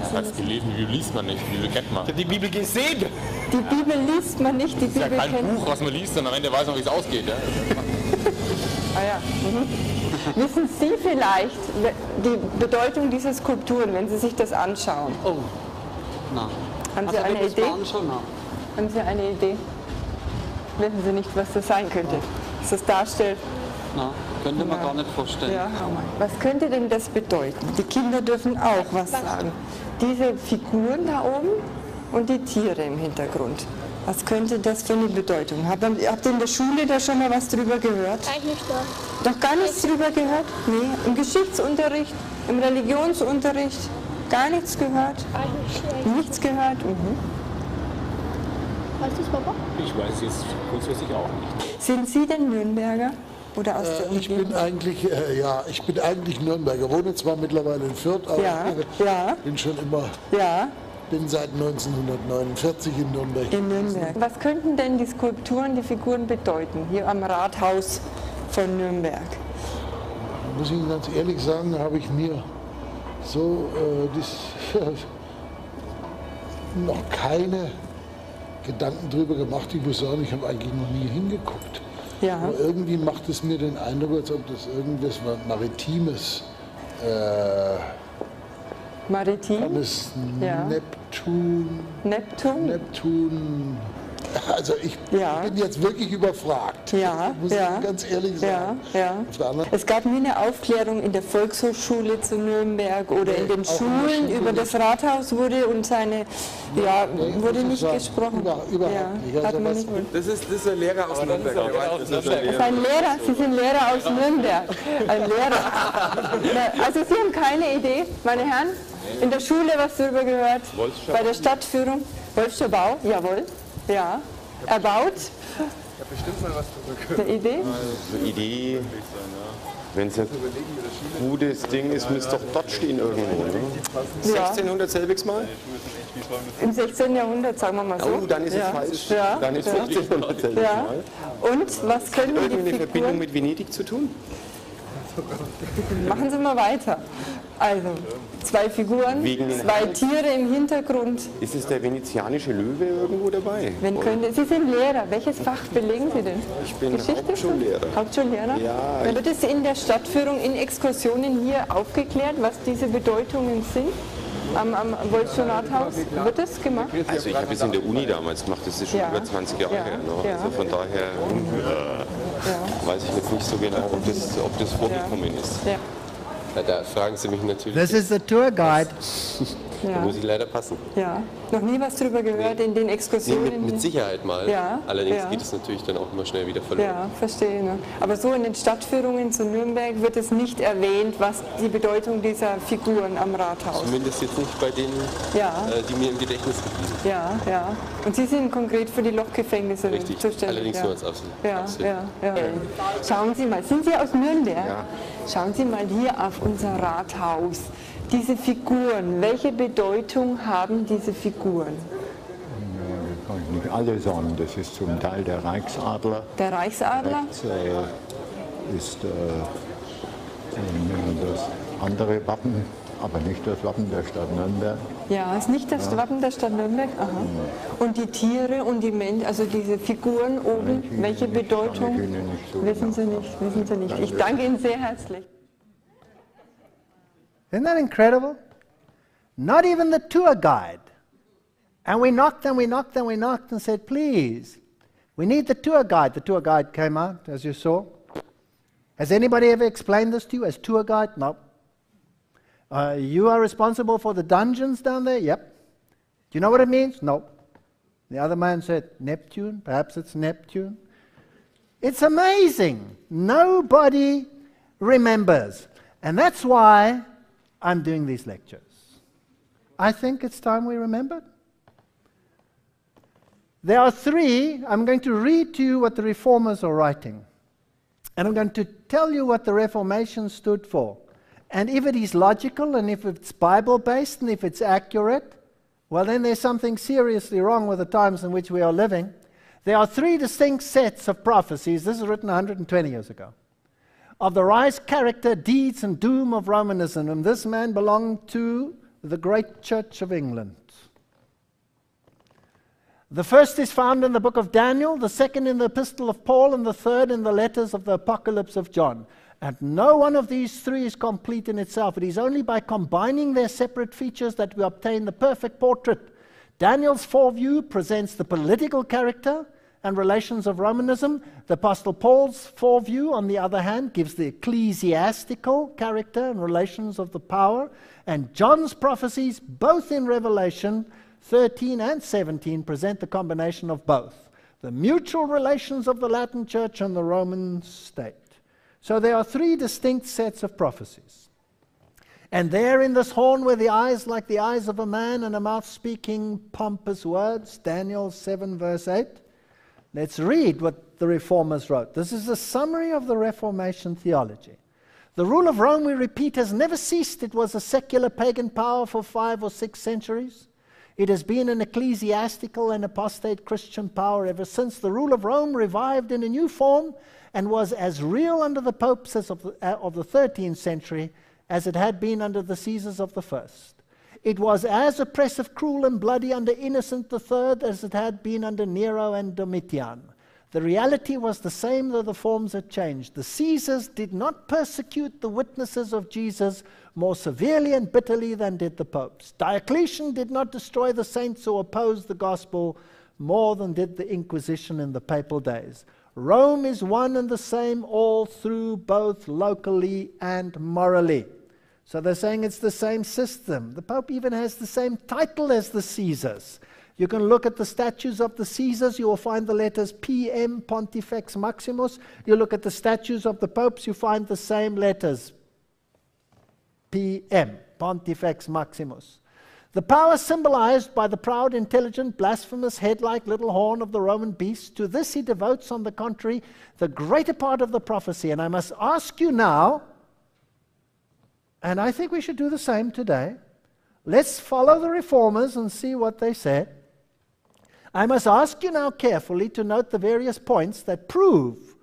Das heißt, gelesen, die Bibel liest man nicht, die Bibel kennt man. Ich habe die Bibel gesehen. Die Bibel liest man nicht, die Bibel kennt man. Das ist ja kein Buch, was man liest, sondern am Ende weiß man, wie es ausgeht. Ja? ah ja, mhm. Wissen Sie vielleicht die Bedeutung dieser Skulpturen, wenn Sie sich das anschauen? Oh, nein. Haben also Sie also eine Idee? Haben Sie eine Idee? Wissen Sie nicht, was das sein könnte? Was das darstellt? Nein, könnte man ja. gar nicht vorstellen. Ja. Was könnte denn das bedeuten? Die Kinder dürfen auch was sagen. Diese Figuren da oben und die Tiere im Hintergrund. Was könnte das für eine Bedeutung haben? Habt ihr in der Schule da schon mal was drüber gehört? Eigentlich doch. Doch gar nichts drüber gehört? Nee. Im Geschichtsunterricht, im Religionsunterricht? Gar nichts gehört? Nichts gehört? Mhm. Weißt du es, Papa? Ich weiß es grundsätzlich auch nicht. Sind Sie denn Nürnberger? Oder aus äh, ich bin eigentlich, äh, ja, ich bin eigentlich Nürnberger. Wohne zwar mittlerweile in Fürth, aber ja, ich, ja. bin schon immer. Ja. Bin seit 1949 in Nürnberg. In Nürnberg. Was könnten denn die Skulpturen, die Figuren bedeuten hier am Rathaus von Nürnberg? Muss ich Ihnen ganz ehrlich sagen, habe ich mir so äh, das, noch keine Gedanken darüber gemacht. Ich muss sagen, ich habe eigentlich noch nie hingeguckt. Ja. Aber irgendwie macht es mir den Eindruck, als ob das irgendwas Maritimes. Äh, Maritim? ja. Neptun. Neptun? Neptun. Also ich ja. bin jetzt wirklich überfragt. Ja, muss ja. ich ganz ehrlich sagen. Ja, ja. Es gab nie eine Aufklärung in der Volkshochschule zu Nürnberg oder nee, in den Schulen über das Rathaus wurde und seine ja, nee, wurde nicht gesprochen. Über, überhaupt nicht. Also nicht. Das, ist, das ist ein Lehrer aus Nürnberg. Das ist ein Lehrer, Sie sind Lehrer aus Nürnberg. Ein Lehrer. Also Sie haben keine Idee, meine Herren? In der Schule was darüber gehört? Bei der Stadtführung? Wolfscher Bau? Jawohl. Ja, erbaut. Ich habe bestimmt mal was zurück. Eine Idee? Eine Idee. Wenn es ein gutes Ding ist, müsste doch dort stehen irgendwo. Ne? 1600 Selbix mal? Im 16. Jahrhundert, sagen wir mal so. Oh, dann ist es ja. falsch. Ja. Dann ist 1500 Selbix ja. mal. Und was können wir? Hat irgendeine Verbindung mit Venedig zu tun? Machen Sie mal weiter. Also zwei Figuren, zwei Tiere im Hintergrund. Ist es der venezianische Löwe irgendwo dabei? Wenn können, Sie sind Lehrer. Welches Fach belegen Sie denn? Ich bin Geschichte Hauptschullehrer. Hauptschullehrer? Ja. Dann wird es in der Stadtführung in Exkursionen hier aufgeklärt, was diese Bedeutungen sind? am, am Bolzonathaus? Wird das gemacht? Also ich habe es in der Uni damals gemacht, das ist schon ja. über 20 Jahre ja. her. Ne? Also von daher äh, weiß ich jetzt nicht so genau, ob das, ob das vorgekommen ist. Da fragen Sie mich natürlich. This is the tour guide. Ja. Da muss ich leider passen. Ja. Noch nie was drüber gehört nee. in den Exkursionen? Nee, mit, mit, Sicherheit mal. Ja. Allerdings ja. geht es natürlich dann auch immer schnell wieder verloren. Ja, verstehe. Ne? Aber so in den Stadtführungen zu Nürnberg wird es nicht erwähnt, was die Bedeutung dieser Figuren am Rathaus. ist. Zumindest jetzt nicht bei denen, ja. äh, die mir im Gedächtnis geblieben sind. Ja, ja. Und Sie sind konkret für die Lochgefängnisse Richtig. zuständig. Allerdings nur als Absolut. Ja, ja, ja. Schauen Sie mal, sind Sie aus Nürnberg? Ja. Schauen Sie mal hier auf unser Rathaus. Diese Figuren, welche Bedeutung haben diese Figuren? Ja, nicht alle, sagen, das ist zum Teil der Reichsadler. Der Reichsadler? Rechts, äh, ist äh, das andere Wappen, aber nicht das Wappen der Stadt Nürnberg. Ja, ist nicht das ja. Wappen der Stadt Nürnberg. Aha. Und die Tiere und die Menschen, also diese Figuren oben, welche Bedeutung? So wissen genau. Sie nicht, wissen Sie nicht. Ich danke Ihnen sehr herzlich. Isn't that incredible? Not even the tour guide. And we knocked and we knocked and we knocked and said, please, we need the tour guide. The tour guide came out, as you saw. Has anybody ever explained this to you as tour guide? No. Uh, you are responsible for the dungeons down there? Yep. Do you know what it means? No. The other man said, Neptune? Perhaps it's Neptune. It's amazing. Nobody remembers. And that's why I'm doing these lectures. I think it's time we remembered. There are three. I'm going to read to you what the reformers are writing. And I'm going to tell you what the Reformation stood for. And if it is logical, and if it's Bible based, and if it's accurate, well, then there's something seriously wrong with the times in which we are living. There are three distinct sets of prophecies. This is written 120 years ago. Of the rise, character, deeds, and doom of Romanism, and this man belonged to the great church of England. The first is found in the book of Daniel, the second in the epistle of Paul, and the third in the letters of the apocalypse of John. And no one of these three is complete in itself. It is only by combining their separate features that we obtain the perfect portrait. Daniel's foreview presents the political character, and relations of Romanism. The Apostle Paul's foreview, on the other hand, gives the ecclesiastical character and relations of the power. And John's prophecies, both in Revelation 13 and 17, present the combination of both the mutual relations of the Latin Church and the Roman state. So there are three distinct sets of prophecies. And there in this horn were the eyes like the eyes of a man and a mouth speaking pompous words, Daniel 7, verse 8. Let's read what the reformers wrote. This is a summary of the Reformation theology. The rule of Rome, we repeat, has never ceased. It was a secular pagan power for five or six centuries. It has been an ecclesiastical and apostate Christian power ever since. The rule of Rome revived in a new form and was as real under the popes of the, uh, of the 13th century as it had been under the Caesars of the first. It was as oppressive, cruel, and bloody under Innocent III as it had been under Nero and Domitian. The reality was the same, though the forms had changed. The Caesars did not persecute the witnesses of Jesus more severely and bitterly than did the popes. Diocletian did not destroy the saints or oppose the gospel more than did the Inquisition in the papal days. Rome is one and the same all through, both locally and morally. So they're saying it's the same system. The Pope even has the same title as the Caesars. You can look at the statues of the Caesars, you will find the letters PM, Pontifex Maximus. You look at the statues of the popes, you find the same letters PM, Pontifex Maximus. The power symbolized by the proud, intelligent, blasphemous head like little horn of the Roman beast, to this he devotes, on the contrary, the greater part of the prophecy. And I must ask you now and I think we should do the same today. Let's follow the reformers and see what they said. I must ask you now carefully to note the various points that prove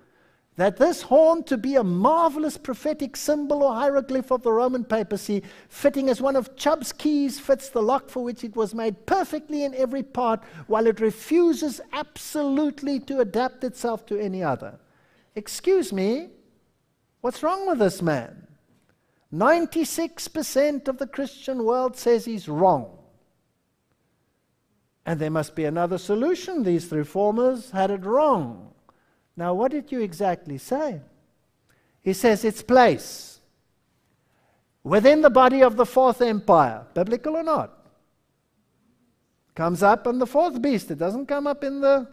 that this horn to be a marvelous prophetic symbol or hieroglyph of the Roman papacy, fitting as one of Chubb's keys fits the lock for which it was made perfectly in every part, while it refuses absolutely to adapt itself to any other. Excuse me, what's wrong with this man? 96% of the Christian world says he's wrong. And there must be another solution. These reformers had it wrong. Now, what did you exactly say? He says its place within the body of the fourth empire, biblical or not. Comes up in the fourth beast. It doesn't come up in the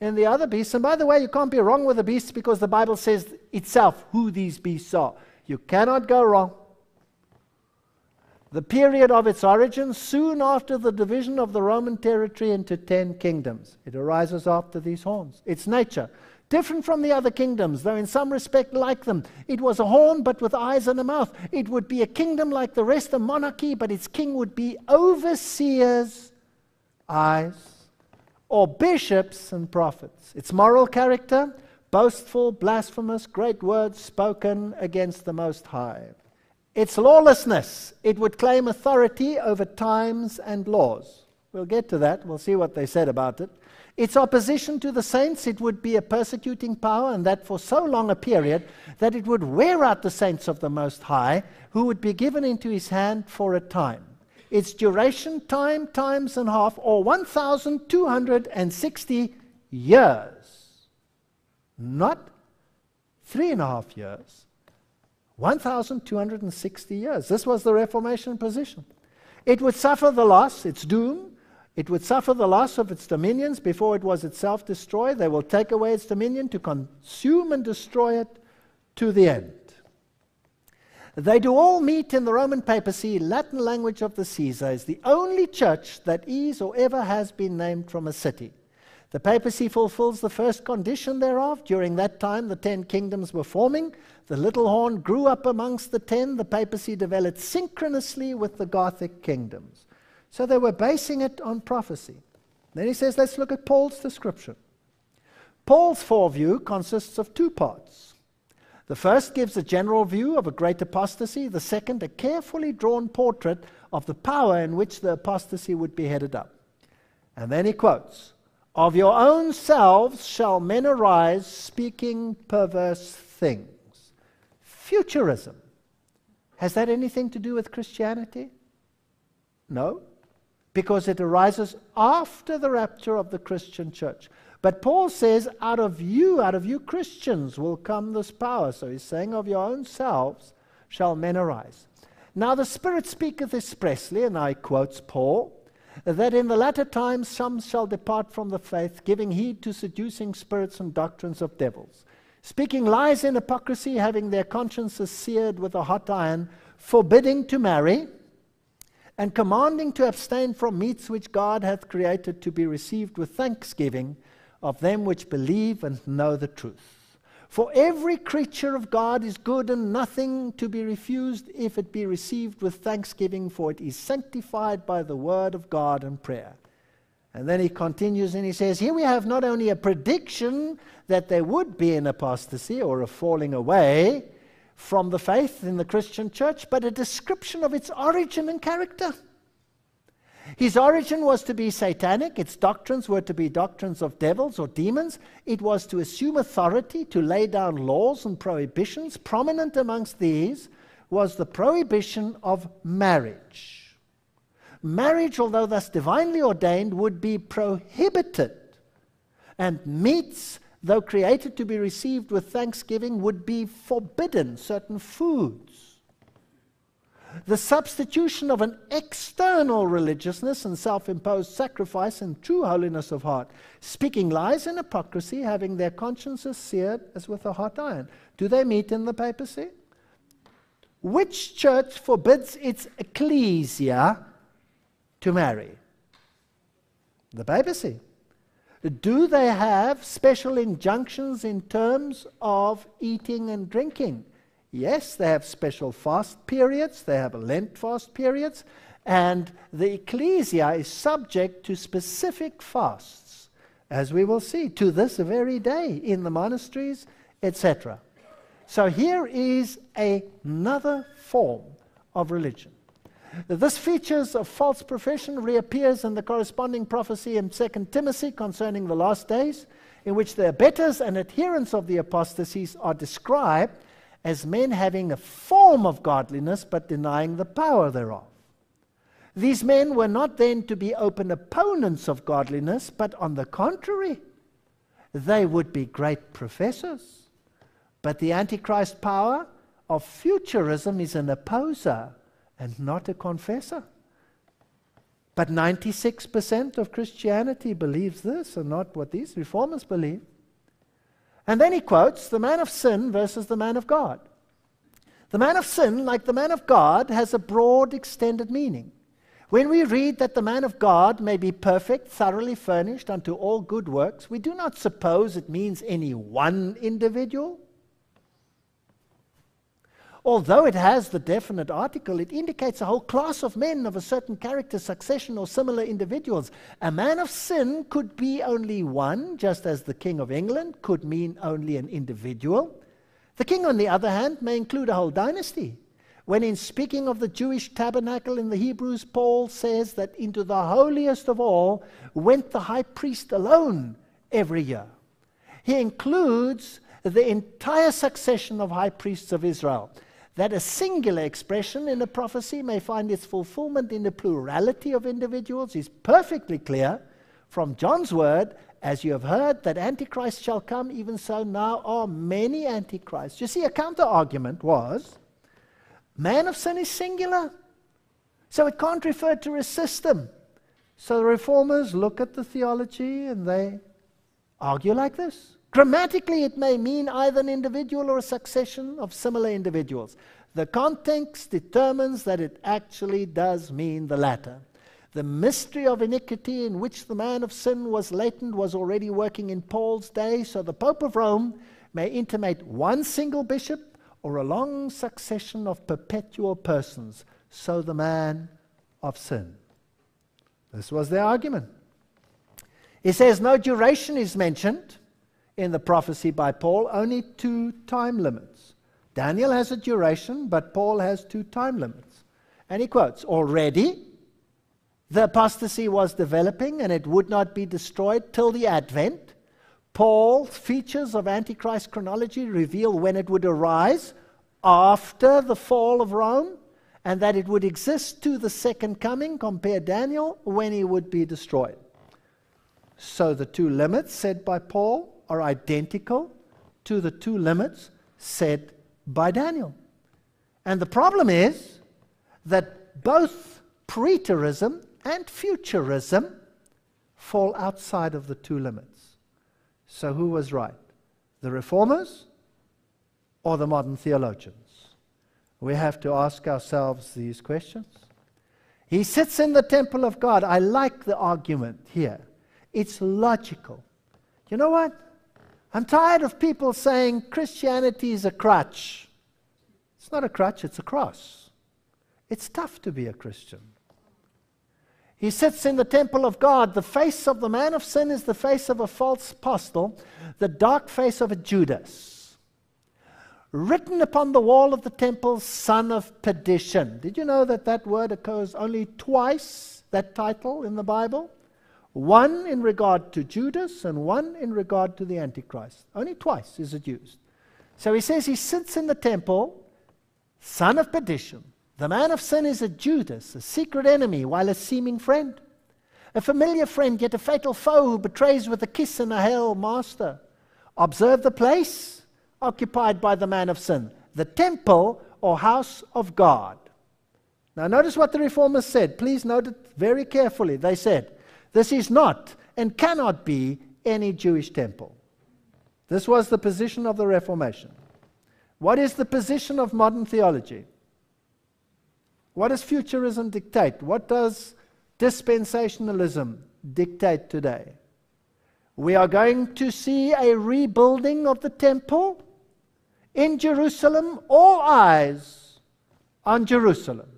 in the other beasts. And by the way, you can't be wrong with the beasts because the Bible says itself who these beasts are. You cannot go wrong. The period of its origin, soon after the division of the Roman territory into ten kingdoms. It arises after these horns. Its nature, different from the other kingdoms, though in some respect like them. It was a horn, but with eyes and a mouth. It would be a kingdom like the rest, a monarchy, but its king would be overseers, eyes, or bishops and prophets. Its moral character, boastful, blasphemous, great words spoken against the Most High. It's lawlessness. It would claim authority over times and laws. We'll get to that. We'll see what they said about it. Its opposition to the saints, it would be a persecuting power, and that for so long a period that it would wear out the saints of the Most High, who would be given into his hand for a time. Its duration, time, times and a half, or 1,260 years not three and a half years, 1,260 years. This was the Reformation position. It would suffer the loss, its doom. It would suffer the loss of its dominions before it was itself destroyed. They will take away its dominion to consume and destroy it to the end. They do all meet in the Roman papacy, Latin language of the Caesar, is the only church that is or ever has been named from a city. The papacy fulfills the first condition thereof. During that time, the ten kingdoms were forming. The little horn grew up amongst the ten. The papacy developed synchronously with the Gothic kingdoms. So they were basing it on prophecy. Then he says, let's look at Paul's description. Paul's foreview consists of two parts. The first gives a general view of a great apostasy, the second, a carefully drawn portrait of the power in which the apostasy would be headed up. And then he quotes of your own selves shall men arise speaking perverse things. Futurism. Has that anything to do with Christianity? No, because it arises after the rapture of the Christian church. But Paul says, out of you, out of you Christians, will come this power. So he's saying, of your own selves shall men arise. Now the Spirit speaketh expressly, and I quotes Paul that in the latter times some shall depart from the faith, giving heed to seducing spirits and doctrines of devils, speaking lies in hypocrisy, having their consciences seared with a hot iron, forbidding to marry, and commanding to abstain from meats which God hath created to be received with thanksgiving of them which believe and know the truth. For every creature of God is good and nothing to be refused if it be received with thanksgiving, for it is sanctified by the word of God and prayer. And then he continues and he says, Here we have not only a prediction that there would be an apostasy or a falling away from the faith in the Christian church, but a description of its origin and character. His origin was to be satanic, its doctrines were to be doctrines of devils or demons. It was to assume authority, to lay down laws and prohibitions. Prominent amongst these was the prohibition of marriage. Marriage, although thus divinely ordained, would be prohibited, and meats, though created to be received with thanksgiving, would be forbidden, certain foods the substitution of an external religiousness and self imposed sacrifice and true holiness of heart, speaking lies and hypocrisy, having their consciences seared as with a hot iron. Do they meet in the papacy? Which church forbids its ecclesia to marry? The papacy. Do they have special injunctions in terms of eating and drinking? Yes, they have special fast periods, they have Lent fast periods, and the ecclesia is subject to specific fasts, as we will see, to this very day in the monasteries, etc. So here is a, another form of religion. This features of false profession reappears in the corresponding prophecy in 2 Timothy concerning the last days, in which the abettors and adherents of the apostasies are described as men having a form of godliness but denying the power thereof. These men were not then to be open opponents of godliness, but on the contrary, they would be great professors. But the Antichrist power of futurism is an opposer and not a confessor. But 96% of Christianity believes this and not what these reformers believe. And then he quotes the man of sin versus the man of God. The man of sin, like the man of God, has a broad, extended meaning. When we read that the man of God may be perfect, thoroughly furnished unto all good works, we do not suppose it means any one individual although it has the definite article, it indicates a whole class of men of a certain character, succession, or similar individuals. A man of sin could be only one, just as the King of England could mean only an individual. The king, on the other hand, may include a whole dynasty. When in speaking of the Jewish tabernacle in the Hebrews, Paul says that into the holiest of all went the high priest alone every year. He includes the entire succession of high priests of Israel that a singular expression in a prophecy may find its fulfillment in the plurality of individuals is perfectly clear from John's word, as you have heard that Antichrist shall come, even so now are many Antichrists. You see, a counter argument was man of sin is singular, so it can't refer to a system. So the reformers look at the theology and they argue like this Grammatically, it may mean either an individual or a succession of similar individuals. The context determines that it actually does mean the latter. The mystery of iniquity in which the man of sin was latent was already working in Paul's day, so the Pope of Rome may intimate one single bishop or a long succession of perpetual persons, so the man of sin. This was their argument. He says no duration is mentioned, in the prophecy by Paul, only two time limits. Daniel has a duration, but Paul has two time limits. And he quotes Already the apostasy was developing and it would not be destroyed till the advent. Paul's features of Antichrist chronology reveal when it would arise after the fall of Rome and that it would exist to the second coming, compare Daniel, when he would be destroyed. So the two limits said by Paul are identical to the two limits set by Daniel. And the problem is that both preterism and futurism fall outside of the two limits. So, who was right? The reformers or the modern theologians? We have to ask ourselves these questions. He sits in the temple of God. I like the argument here, it's logical. You know what? I'm tired of people saying Christianity is a crutch. It's not a crutch, it's a cross. It's tough to be a Christian. He sits in the temple of God. The face of the man of sin is the face of a false apostle, the dark face of a Judas. Written upon the wall of the temple, son of perdition. Did you know that that word occurs only twice, that title in the Bible? one in regard to Judas and one in regard to the Antichrist. Only twice is it used. So he says he sits in the temple, son of perdition. The man of sin is a Judas, a secret enemy, while a seeming friend. A familiar friend, yet a fatal foe who betrays with a kiss and a hail, Master. Observe the place occupied by the man of sin, the temple or house of God. Now, notice what the reformers said. Please note it very carefully. They said, this is not and cannot be any Jewish temple. This was the position of the Reformation. What is the position of modern theology? What does futurism dictate? What does dispensationalism dictate today? We are going to see a rebuilding of the temple in Jerusalem, all eyes on Jerusalem.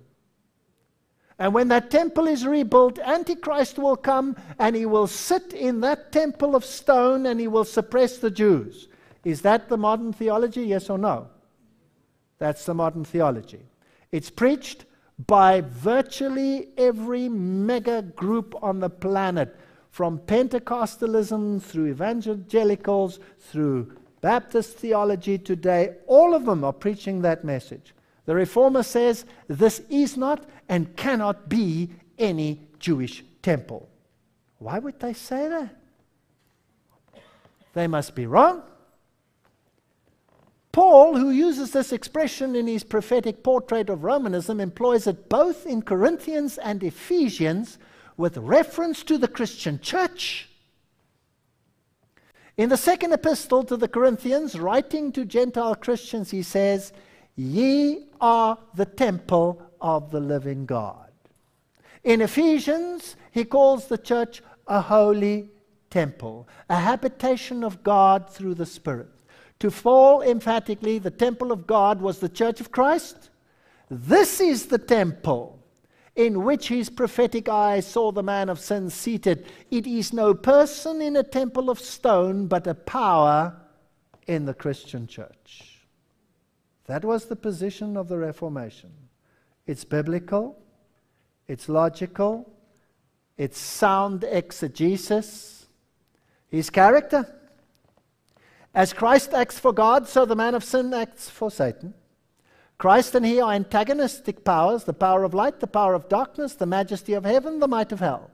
And when that temple is rebuilt, Antichrist will come and he will sit in that temple of stone and he will suppress the Jews. Is that the modern theology? Yes or no? That's the modern theology. It's preached by virtually every mega group on the planet, from Pentecostalism through evangelicals, through Baptist theology today. All of them are preaching that message. The reformer says this is not and cannot be any Jewish temple. Why would they say that? They must be wrong. Paul, who uses this expression in his prophetic portrait of Romanism, employs it both in Corinthians and Ephesians with reference to the Christian church. In the second epistle to the Corinthians, writing to Gentile Christians, he says, Ye are the temple of the living God. In Ephesians, he calls the church a holy temple, a habitation of God through the Spirit. To fall emphatically, the temple of God was the church of Christ. This is the temple in which his prophetic eye saw the man of sin seated. It is no person in a temple of stone, but a power in the Christian church. That was the position of the Reformation. It's biblical, it's logical, it's sound exegesis. His character. As Christ acts for God, so the man of sin acts for Satan. Christ and he are antagonistic powers the power of light, the power of darkness, the majesty of heaven, the might of hell.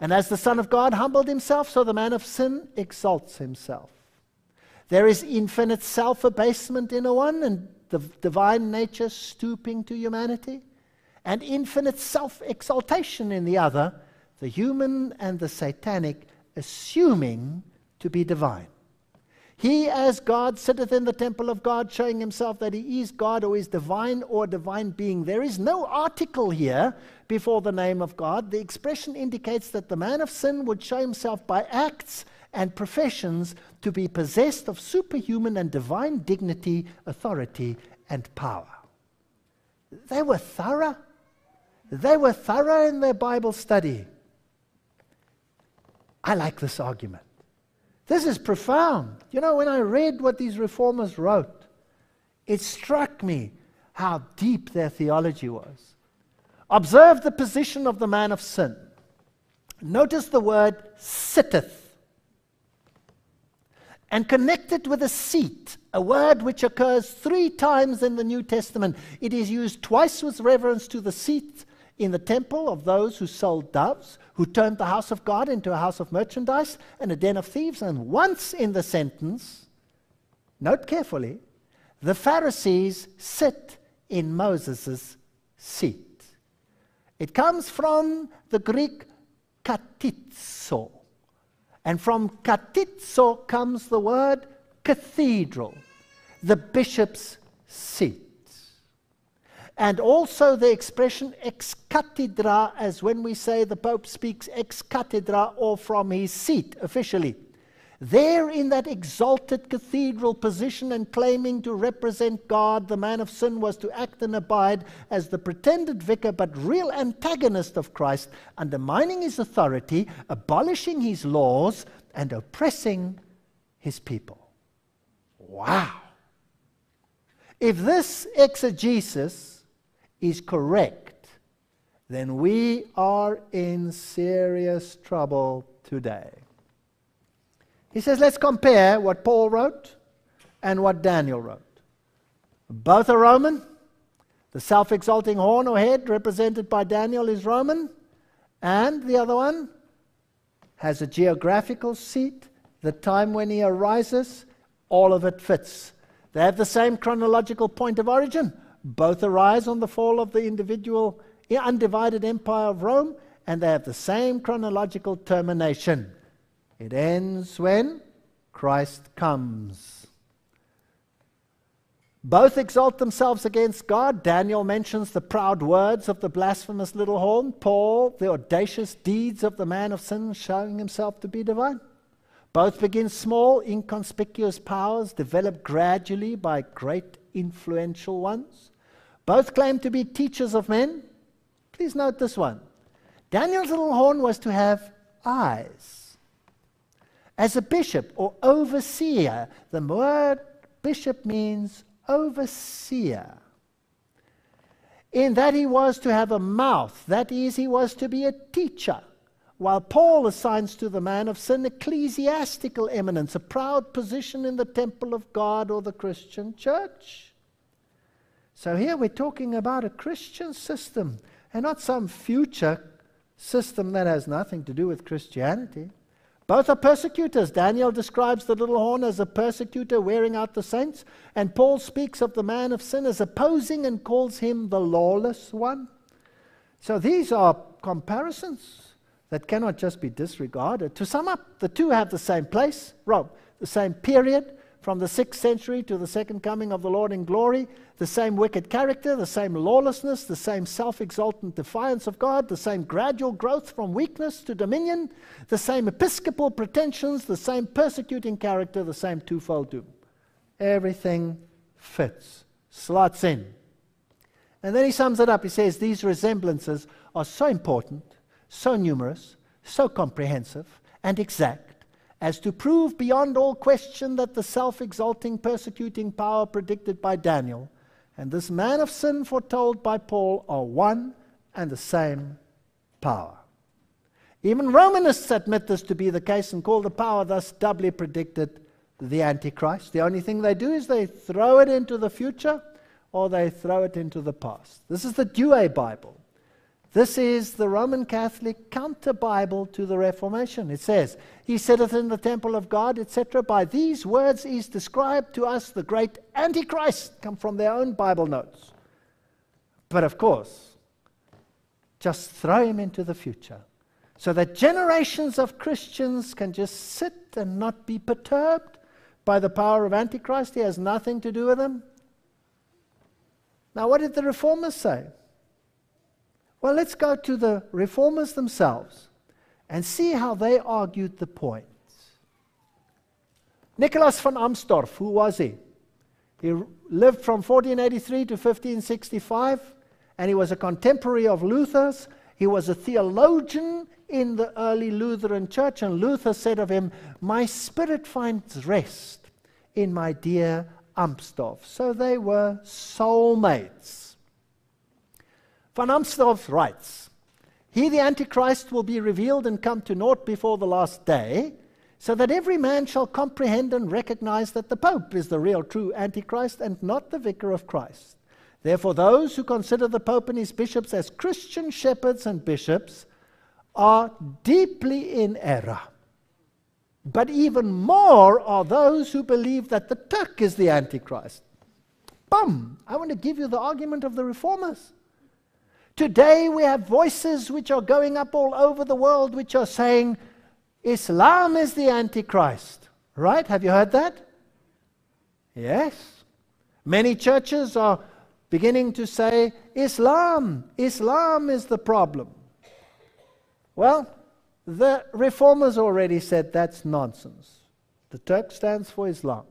And as the Son of God humbled himself, so the man of sin exalts himself. There is infinite self abasement in a one and the divine nature stooping to humanity, and infinite self exaltation in the other, the human and the satanic assuming to be divine. He, as God, sitteth in the temple of God, showing himself that he is God or is divine or divine being. There is no article here before the name of God. The expression indicates that the man of sin would show himself by acts and professions to be possessed of superhuman and divine dignity, authority, and power. They were thorough. They were thorough in their Bible study. I like this argument. This is profound. You know, when I read what these reformers wrote, it struck me how deep their theology was. Observe the position of the man of sin. Notice the word sitteth and connected with a seat, a word which occurs three times in the New Testament. It is used twice with reference to the seat in the temple of those who sold doves, who turned the house of God into a house of merchandise and a den of thieves, and once in the sentence, note carefully, the Pharisees sit in Moses' seat. It comes from the Greek katizo, and from katitzo comes the word cathedral, the bishop's seat. And also the expression ex cathedra, as when we say the Pope speaks ex cathedra or from his seat officially there in that exalted cathedral position and claiming to represent God, the man of sin was to act and abide as the pretended vicar but real antagonist of Christ, undermining his authority, abolishing his laws, and oppressing his people. Wow! If this exegesis is correct, then we are in serious trouble today. He says, let's compare what Paul wrote and what Daniel wrote. Both are Roman. The self exalting horn or head represented by Daniel is Roman. And the other one has a geographical seat. The time when he arises, all of it fits. They have the same chronological point of origin. Both arise on the fall of the individual, undivided empire of Rome, and they have the same chronological termination. It ends when Christ comes. Both exalt themselves against God. Daniel mentions the proud words of the blasphemous little horn. Paul, the audacious deeds of the man of sin, showing himself to be divine. Both begin small, inconspicuous powers developed gradually by great influential ones. Both claim to be teachers of men. Please note this one Daniel's little horn was to have eyes. As a bishop or overseer, the word bishop means overseer. In that he was to have a mouth, that is, he was to be a teacher. While Paul assigns to the man of sin ecclesiastical eminence, a proud position in the temple of God or the Christian church. So here we're talking about a Christian system and not some future system that has nothing to do with Christianity. Both are persecutors. Daniel describes the little horn as a persecutor wearing out the saints, and Paul speaks of the man of sin as opposing and calls him the lawless one. So these are comparisons that cannot just be disregarded. To sum up, the two have the same place, Rob, the same period, from the 6th century to the second coming of the Lord in glory, the same wicked character, the same lawlessness, the same self exaltant defiance of God, the same gradual growth from weakness to dominion, the same episcopal pretensions, the same persecuting character, the same twofold doom. Everything fits, slots in. And then he sums it up. He says these resemblances are so important, so numerous, so comprehensive, and exact as to prove beyond all question that the self exalting, persecuting power predicted by Daniel and this man of sin foretold by Paul are one and the same power. Even Romanists admit this to be the case and call the power thus doubly predicted the Antichrist. The only thing they do is they throw it into the future or they throw it into the past. This is the Douay Bible. This is the Roman Catholic counter Bible to the Reformation. It says, he sitteth in the temple of God, etc. By these words is described to us the great Antichrist, come from their own Bible notes. But of course, just throw him into the future so that generations of Christians can just sit and not be perturbed by the power of Antichrist. He has nothing to do with them. Now, what did the reformers say? Well, let's go to the reformers themselves and see how they argued the point. Nicholas von Amstorf, who was he? He lived from 1483 to 1565, and he was a contemporary of Luther's. He was a theologian in the early Lutheran church, and Luther said of him, My spirit finds rest in my dear Amstorf. So they were soulmates. Van Amstorf writes, he, the Antichrist, will be revealed and come to naught before the last day, so that every man shall comprehend and recognize that the Pope is the real true Antichrist and not the vicar of Christ. Therefore, those who consider the Pope and his bishops as Christian shepherds and bishops are deeply in error. But even more are those who believe that the Turk is the Antichrist. Bum! I want to give you the argument of the reformers. Today we have voices which are going up all over the world which are saying Islam is the Antichrist. Right? Have you heard that? Yes. Many churches are beginning to say Islam, Islam is the problem. Well, the reformers already said that's nonsense. The Turk stands for Islam.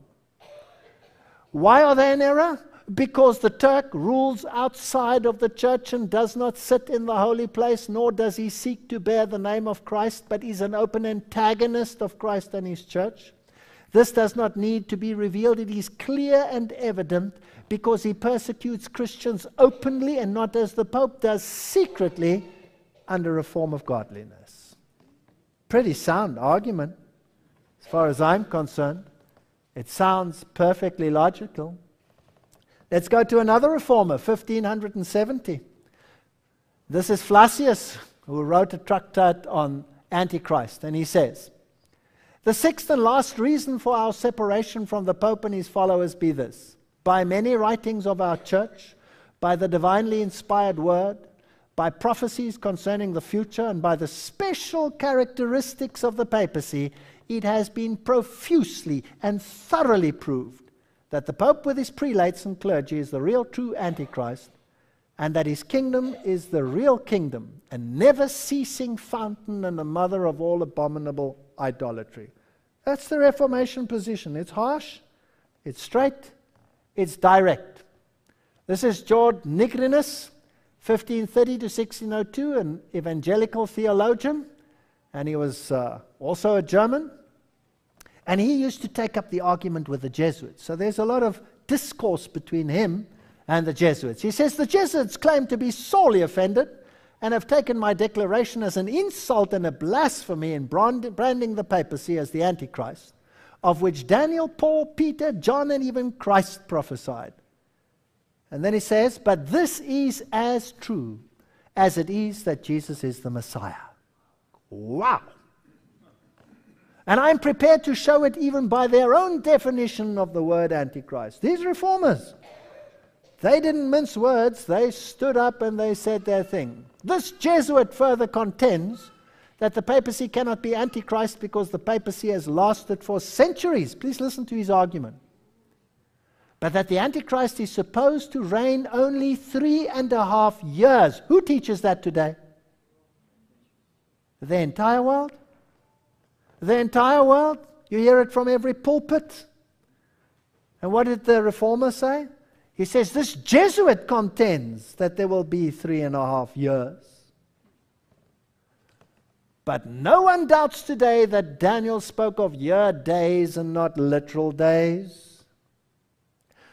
Why are they in error? because the Turk rules outside of the church and does not sit in the holy place, nor does he seek to bear the name of Christ, but is an open antagonist of Christ and his church. This does not need to be revealed. It is clear and evident because he persecutes Christians openly and not as the Pope does secretly under a form of godliness. Pretty sound argument, as far as I'm concerned. It sounds perfectly logical. Let's go to another reformer, 1570. This is Flacius, who wrote a tractate on Antichrist, and he says, The sixth and last reason for our separation from the Pope and his followers be this by many writings of our church, by the divinely inspired word, by prophecies concerning the future, and by the special characteristics of the papacy, it has been profusely and thoroughly proved that the Pope with his prelates and clergy is the real true Antichrist, and that his kingdom is the real kingdom, a never ceasing fountain and the mother of all abominable idolatry. That's the Reformation position. It's harsh, it's straight, it's direct. This is George Nigrinus, 1530 to 1602, an evangelical theologian, and he was uh, also a German. And he used to take up the argument with the Jesuits. So there's a lot of discourse between him and the Jesuits. He says, The Jesuits claim to be sorely offended and have taken my declaration as an insult and a blasphemy in branding the papacy as the Antichrist, of which Daniel, Paul, Peter, John, and even Christ prophesied. And then he says, But this is as true as it is that Jesus is the Messiah. Wow. And I'm prepared to show it even by their own definition of the word Antichrist. These reformers, they didn't mince words, they stood up and they said their thing. This Jesuit further contends that the papacy cannot be Antichrist because the papacy has lasted for centuries. Please listen to his argument. But that the Antichrist is supposed to reign only three and a half years. Who teaches that today? The entire world? the entire world. You hear it from every pulpit. And what did the reformer say? He says, This Jesuit contends that there will be three and a half years. But no one doubts today that Daniel spoke of year days and not literal days.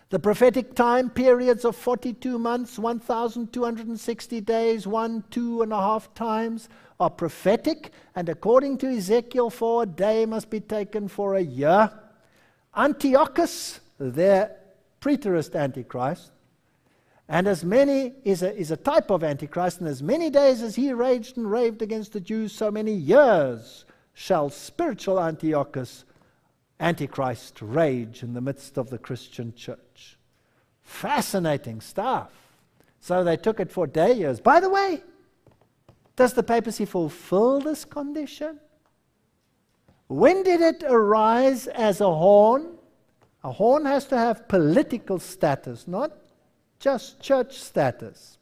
The prophetic time periods of 42 months, 1,260 days, one, two and a half times, are prophetic, and according to Ezekiel, four a day must be taken for a year. Antiochus, their preterist antichrist, and as many is a, is a type of antichrist, and as many days as he raged and raved against the Jews, so many years shall spiritual Antiochus, antichrist, rage in the midst of the Christian church. Fascinating stuff. So they took it for day years. By the way, does the papacy fulfill this condition? When did it arise as a horn? A horn has to have political status, not just church status.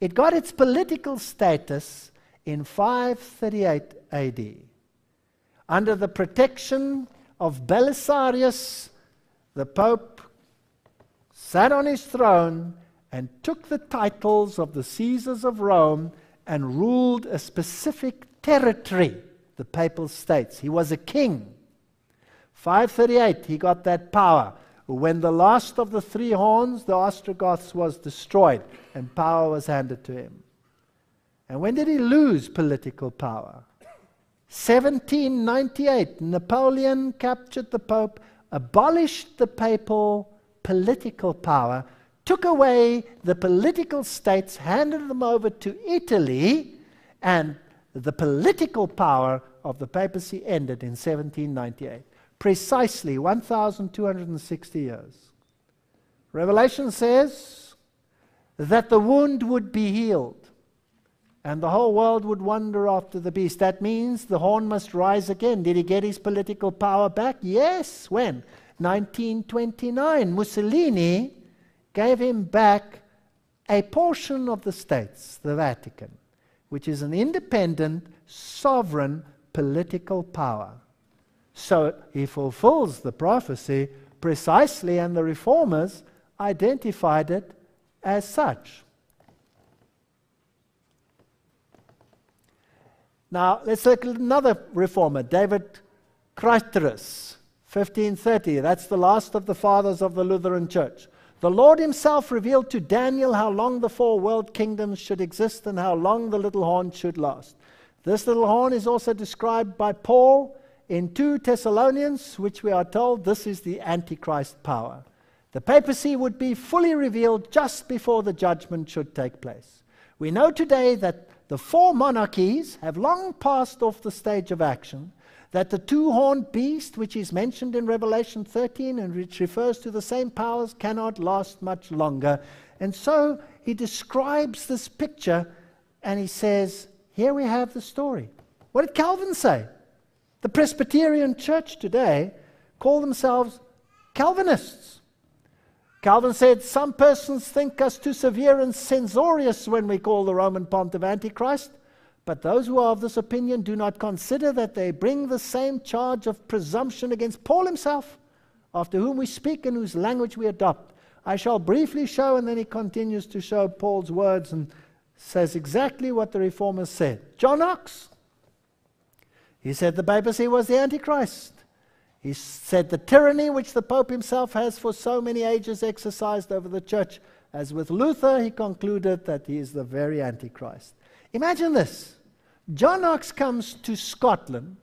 It got its political status in 538 AD. Under the protection of Belisarius, the Pope sat on his throne and took the titles of the Caesars of Rome and ruled a specific territory, the Papal States. He was a king. 538, he got that power. When the last of the three horns, the Ostrogoths, was destroyed, and power was handed to him. And when did he lose political power? 1798, Napoleon captured the Pope, abolished the papal political power, took away the political states, handed them over to Italy, and the political power of the papacy ended in 1798, precisely 1,260 years. Revelation says that the wound would be healed and the whole world would wander after the beast. That means the horn must rise again. Did he get his political power back? Yes. When? 1929. Mussolini gave him back a portion of the states, the Vatican, which is an independent, sovereign political power. So he fulfills the prophecy precisely, and the reformers identified it as such. Now, let's look at another reformer, David Cryterus, 1530. That's the last of the fathers of the Lutheran Church. The Lord Himself revealed to Daniel how long the four world kingdoms should exist and how long the little horn should last. This little horn is also described by Paul in 2 Thessalonians, which we are told this is the Antichrist power. The papacy would be fully revealed just before the judgment should take place. We know today that the four monarchies have long passed off the stage of action that the two horned beast, which is mentioned in Revelation 13 and which refers to the same powers, cannot last much longer. And so he describes this picture and he says, Here we have the story. What did Calvin say? The Presbyterian Church today call themselves Calvinists. Calvin said, Some persons think us too severe and censorious when we call the Roman pontiff Antichrist. But those who are of this opinion do not consider that they bring the same charge of presumption against Paul himself, after whom we speak and whose language we adopt. I shall briefly show, and then he continues to show Paul's words and says exactly what the reformers said. John Knox, he said the papacy was the Antichrist. He said the tyranny which the Pope himself has for so many ages exercised over the church. As with Luther, he concluded that he is the very Antichrist. Imagine this John Knox comes to Scotland,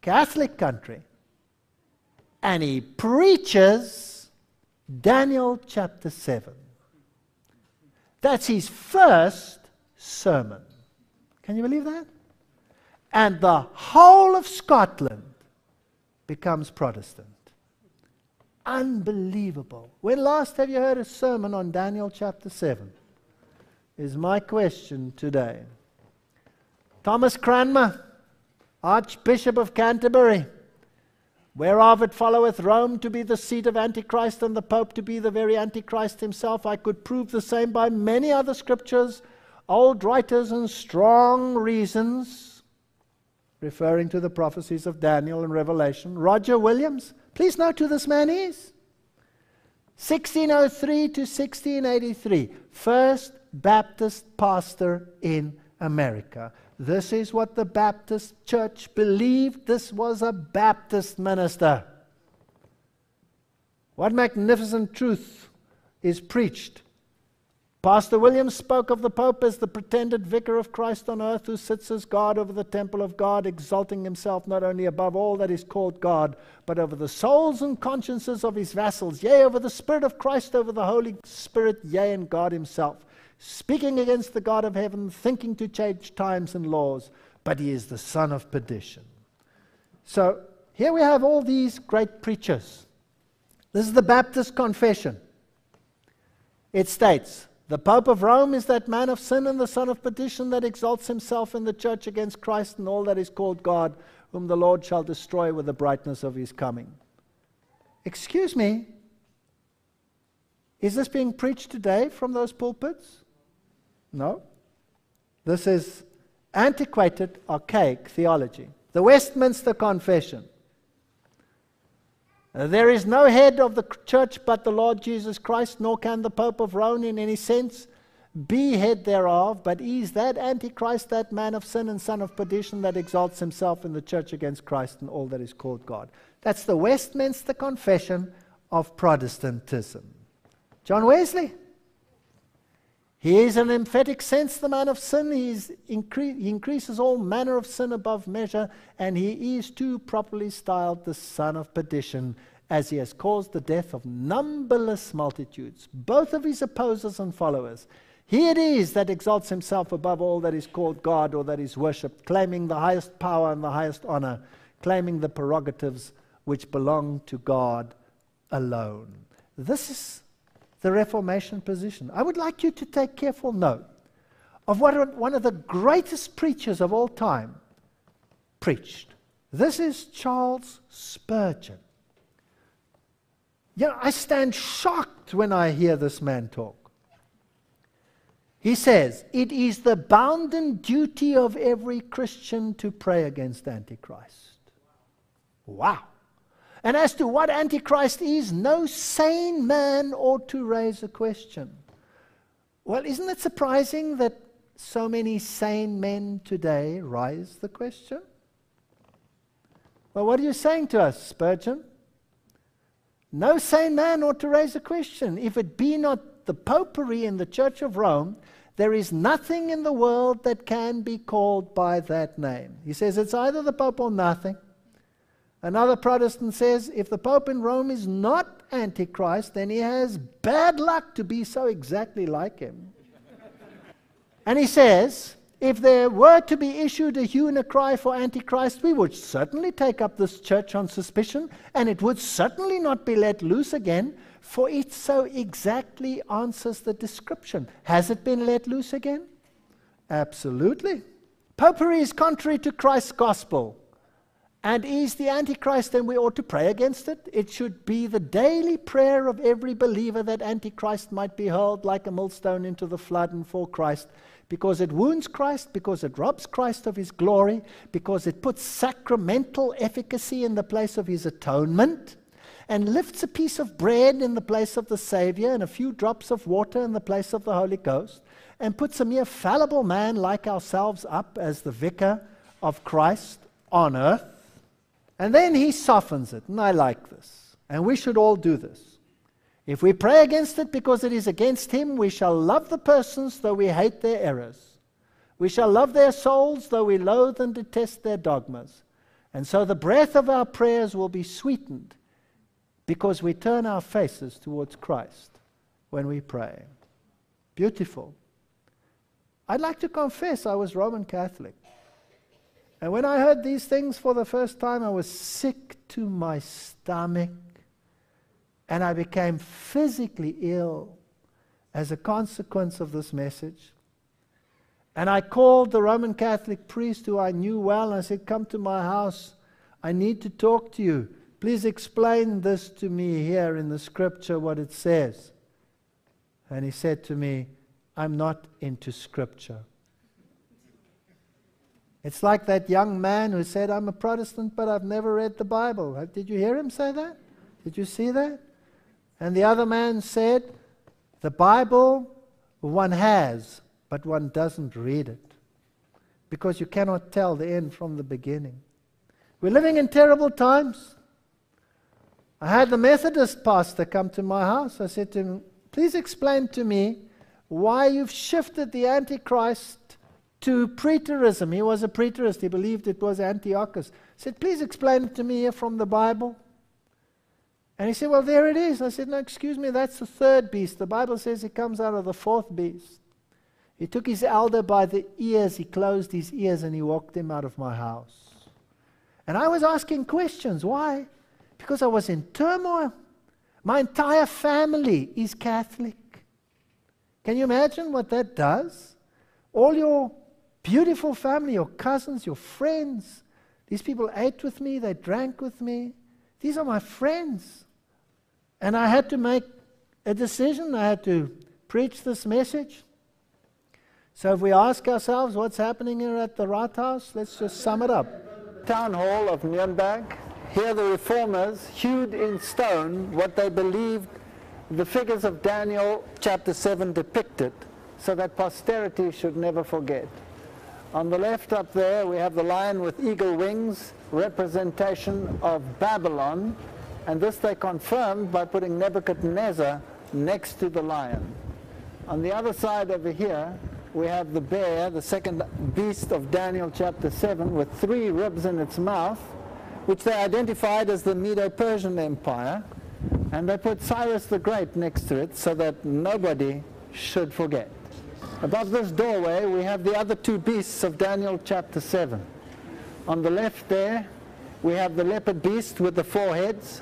Catholic country, and he preaches Daniel chapter 7. That's his first sermon. Can you believe that? And the whole of Scotland becomes Protestant. Unbelievable. When last have you heard a sermon on Daniel chapter 7? Is my question today. Thomas Cranmer, Archbishop of Canterbury, whereof it followeth Rome to be the seat of Antichrist and the Pope to be the very Antichrist himself. I could prove the same by many other scriptures, old writers, and strong reasons, referring to the prophecies of Daniel and Revelation. Roger Williams, please note who this man is. 1603 to 1683, first Baptist pastor in America. This is what the Baptist church believed. This was a Baptist minister. What magnificent truth is preached. Pastor Williams spoke of the Pope as the pretended vicar of Christ on earth who sits as God over the temple of God, exalting himself not only above all that is called God, but over the souls and consciences of his vassals, yea, over the Spirit of Christ, over the Holy Spirit, yea, and God himself speaking against the God of heaven, thinking to change times and laws, but he is the son of perdition. So here we have all these great preachers. This is the Baptist confession. It states, the Pope of Rome is that man of sin and the son of perdition that exalts himself in the church against Christ and all that is called God, whom the Lord shall destroy with the brightness of his coming. Excuse me, is this being preached today from those pulpits? No. This is antiquated, archaic theology. The Westminster Confession. Uh, there is no head of the church but the Lord Jesus Christ, nor can the Pope of Rome in any sense be head thereof, but is that Antichrist, that man of sin and son of perdition that exalts himself in the church against Christ and all that is called God. That's the Westminster Confession of Protestantism. John Wesley. He is, in an emphatic sense, the man of sin. He, incre- he increases all manner of sin above measure, and he is too properly styled the son of perdition, as he has caused the death of numberless multitudes, both of his opposers and followers. He it is that exalts himself above all that is called God or that is worshipped, claiming the highest power and the highest honor, claiming the prerogatives which belong to God alone. This is the Reformation position. I would like you to take careful note of what one of the greatest preachers of all time preached. This is Charles Spurgeon. You know, I stand shocked when I hear this man talk. He says, It is the bounden duty of every Christian to pray against Antichrist. Wow. And as to what Antichrist is, no sane man ought to raise a question. Well, isn't it surprising that so many sane men today raise the question? Well, what are you saying to us, Spurgeon? No sane man ought to raise a question. If it be not the popery in the Church of Rome, there is nothing in the world that can be called by that name. He says it's either the Pope or nothing. Another Protestant says if the Pope in Rome is not Antichrist, then he has bad luck to be so exactly like him. and he says if there were to be issued a hue and a cry for Antichrist, we would certainly take up this church on suspicion, and it would certainly not be let loose again, for it so exactly answers the description. Has it been let loose again? Absolutely. Popery is contrary to Christ's gospel and is the Antichrist, then we ought to pray against it. It should be the daily prayer of every believer that Antichrist might be hurled like a millstone into the flood and for Christ, because it wounds Christ, because it robs Christ of his glory, because it puts sacramental efficacy in the place of his atonement, and lifts a piece of bread in the place of the Savior and a few drops of water in the place of the Holy Ghost, and puts a mere fallible man like ourselves up as the vicar of Christ on earth and then he softens it, and I like this. And we should all do this. If we pray against it because it is against him, we shall love the persons though we hate their errors. We shall love their souls though we loathe and detest their dogmas. And so the breath of our prayers will be sweetened because we turn our faces towards Christ when we pray. Beautiful. I'd like to confess I was Roman Catholic. And when I heard these things for the first time, I was sick to my stomach and I became physically ill as a consequence of this message. And I called the Roman Catholic priest who I knew well and I said, Come to my house. I need to talk to you. Please explain this to me here in the scripture what it says. And he said to me, I'm not into scripture. It's like that young man who said, I'm a Protestant, but I've never read the Bible. Uh, did you hear him say that? Did you see that? And the other man said, The Bible one has, but one doesn't read it because you cannot tell the end from the beginning. We're living in terrible times. I had the Methodist pastor come to my house. I said to him, Please explain to me why you've shifted the Antichrist to preterism. He was a preterist. He believed it was Antiochus. He said, please explain it to me here from the Bible. And he said, well, there it is. I said, no, excuse me, that's the third beast. The Bible says it comes out of the fourth beast. He took his elder by the ears, he closed his ears, and he walked him out of my house. And I was asking questions. Why? Because I was in turmoil. My entire family is Catholic. Can you imagine what that does? All your beautiful family, your cousins, your friends. These people ate with me, they drank with me. These are my friends. And I had to make a decision, I had to preach this message. So if we ask ourselves what's happening here at the Rathaus, let's just sum it up. Town hall of Nuremberg. Here the reformers hewed in stone what they believed the figures of Daniel chapter 7 depicted so that posterity should never forget. On the left up there, we have the lion with eagle wings, representation of Babylon, and this they confirmed by putting Nebuchadnezzar next to the lion. On the other side over here, we have the bear, the second beast of Daniel chapter 7, with three ribs in its mouth, which they identified as the Medo-Persian Empire, and they put Cyrus the Great next to it so that nobody should forget. Above this doorway, we have the other two beasts of Daniel chapter 7. On the left there, we have the leopard beast with the four heads,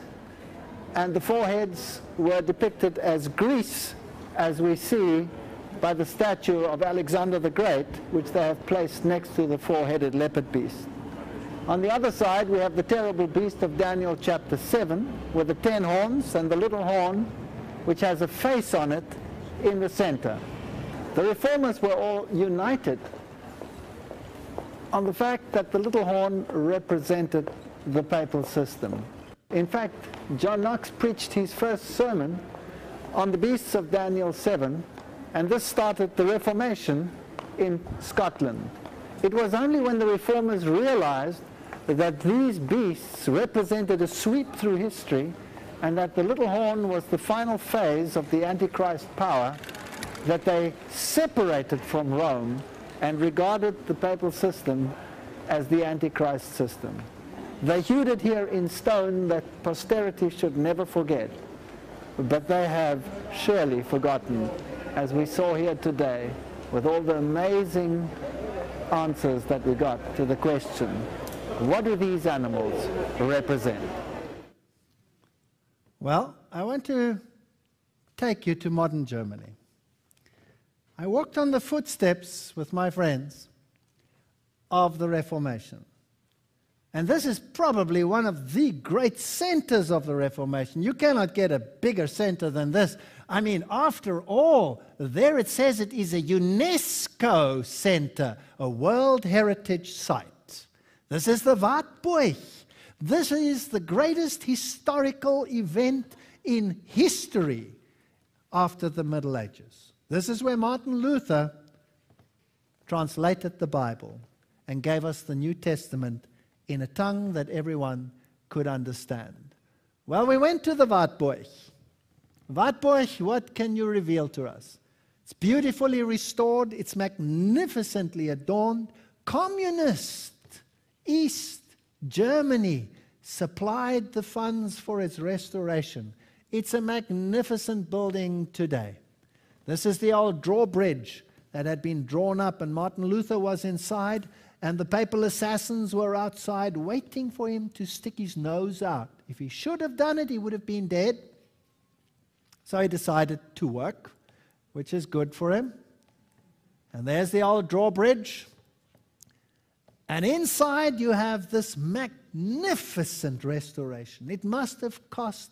and the four heads were depicted as Greece, as we see by the statue of Alexander the Great, which they have placed next to the four-headed leopard beast. On the other side, we have the terrible beast of Daniel chapter 7, with the ten horns and the little horn, which has a face on it, in the center. The reformers were all united on the fact that the little horn represented the papal system. In fact, John Knox preached his first sermon on the beasts of Daniel 7, and this started the Reformation in Scotland. It was only when the reformers realized that these beasts represented a sweep through history and that the little horn was the final phase of the Antichrist power that they separated from Rome and regarded the papal system as the Antichrist system. They hewed it here in stone that posterity should never forget, but they have surely forgotten, as we saw here today, with all the amazing answers that we got to the question, what do these animals represent? Well, I want to take you to modern Germany. I walked on the footsteps with my friends of the Reformation. And this is probably one of the great centers of the Reformation. You cannot get a bigger center than this. I mean, after all, there it says it is a UNESCO center, a World Heritage Site. This is the Wartburg. This is the greatest historical event in history after the Middle Ages. This is where Martin Luther translated the Bible and gave us the New Testament in a tongue that everyone could understand. Well, we went to the Wartburg. Wartburg, what can you reveal to us? It's beautifully restored, it's magnificently adorned. Communist East Germany supplied the funds for its restoration. It's a magnificent building today. This is the old drawbridge that had been drawn up, and Martin Luther was inside, and the papal assassins were outside waiting for him to stick his nose out. If he should have done it, he would have been dead. So he decided to work, which is good for him. And there's the old drawbridge. And inside you have this magnificent restoration. It must have cost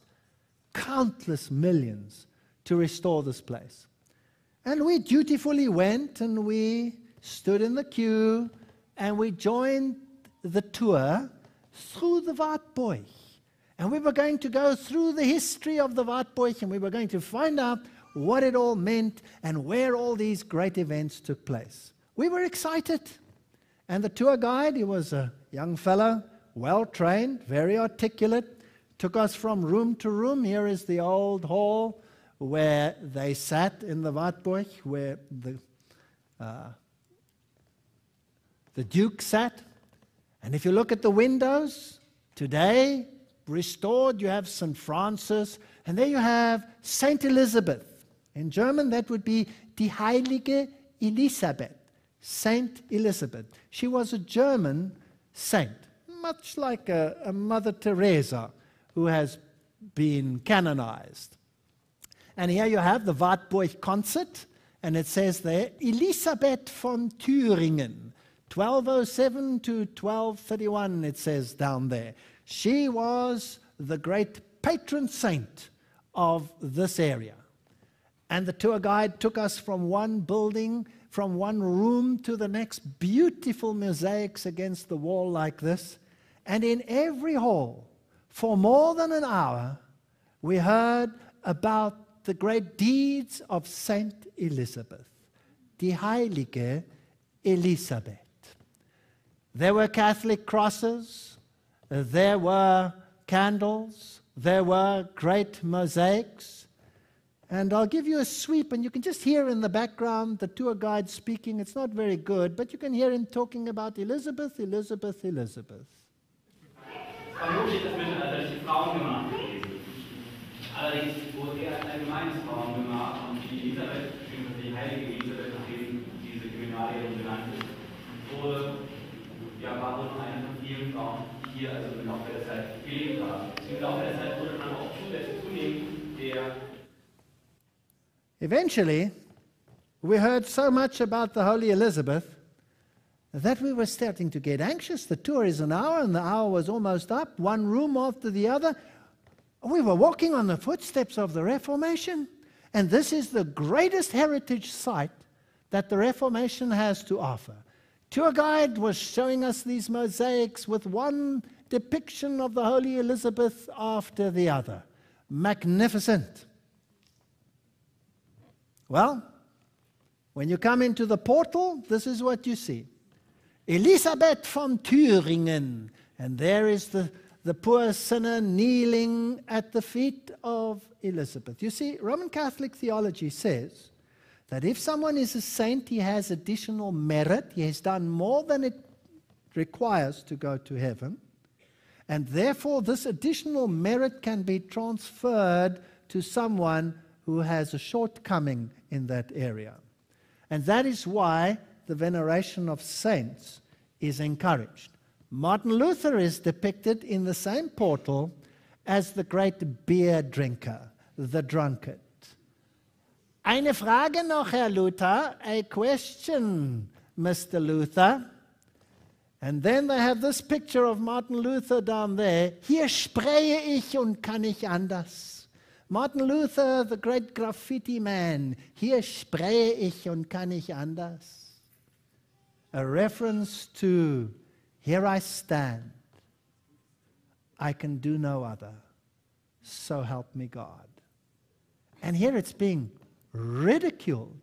countless millions to restore this place. And we dutifully went and we stood in the queue and we joined the tour through the Wartburg. And we were going to go through the history of the Wartburg and we were going to find out what it all meant and where all these great events took place. We were excited. And the tour guide, he was a young fellow, well trained, very articulate, took us from room to room. Here is the old hall where they sat in the Wartburg, where the, uh, the Duke sat. And if you look at the windows, today, restored, you have St. Francis, and there you have St. Elizabeth. In German, that would be Die Heilige Elisabeth, Saint Elizabeth. She was a German saint, much like a, a Mother Teresa who has been canonized. And here you have the Wartburg concert, and it says there, Elisabeth von Thüringen, 1207 to 1231, it says down there. She was the great patron saint of this area. And the tour guide took us from one building, from one room to the next, beautiful mosaics against the wall like this. And in every hall, for more than an hour, we heard about the great deeds of Saint Elizabeth, die heilige Elisabeth. There were Catholic crosses, there were candles, there were great mosaics. And I'll give you a sweep, and you can just hear in the background the tour guide speaking. It's not very good, but you can hear him talking about Elizabeth, Elizabeth, Elizabeth. Allerdings wurde er allgemeines gemacht und die Elisabeth, die heilige Elisabeth, nachdem diese ist, wurde, ja, war wohl eine die hier also im Laufe der Zeit gelebt Im Laufe der Zeit wurde man auch zunehmend der. Eventually, we heard so much about the Holy Elizabeth that we were starting to get anxious. The tour is an hour, and the hour was almost up, one room after the other. We were walking on the footsteps of the Reformation, and this is the greatest heritage site that the Reformation has to offer. Tour guide was showing us these mosaics with one depiction of the Holy Elizabeth after the other. Magnificent. Well, when you come into the portal, this is what you see Elisabeth von Thüringen. And there is the the poor sinner kneeling at the feet of Elizabeth. You see, Roman Catholic theology says that if someone is a saint, he has additional merit, he has done more than it requires to go to heaven, and therefore this additional merit can be transferred to someone who has a shortcoming in that area. And that is why the veneration of saints is encouraged. Martin Luther is depicted in the same portal as the great beer drinker, the drunkard. Eine Frage noch, Herr Luther. A question, Mr. Luther. And then they have this picture of Martin Luther down there. Hier spreche ich und kann ich anders. Martin Luther, the great graffiti man. Hier spreche ich und kann ich anders. A reference to here I stand. I can do no other. So help me God. And here it's being ridiculed.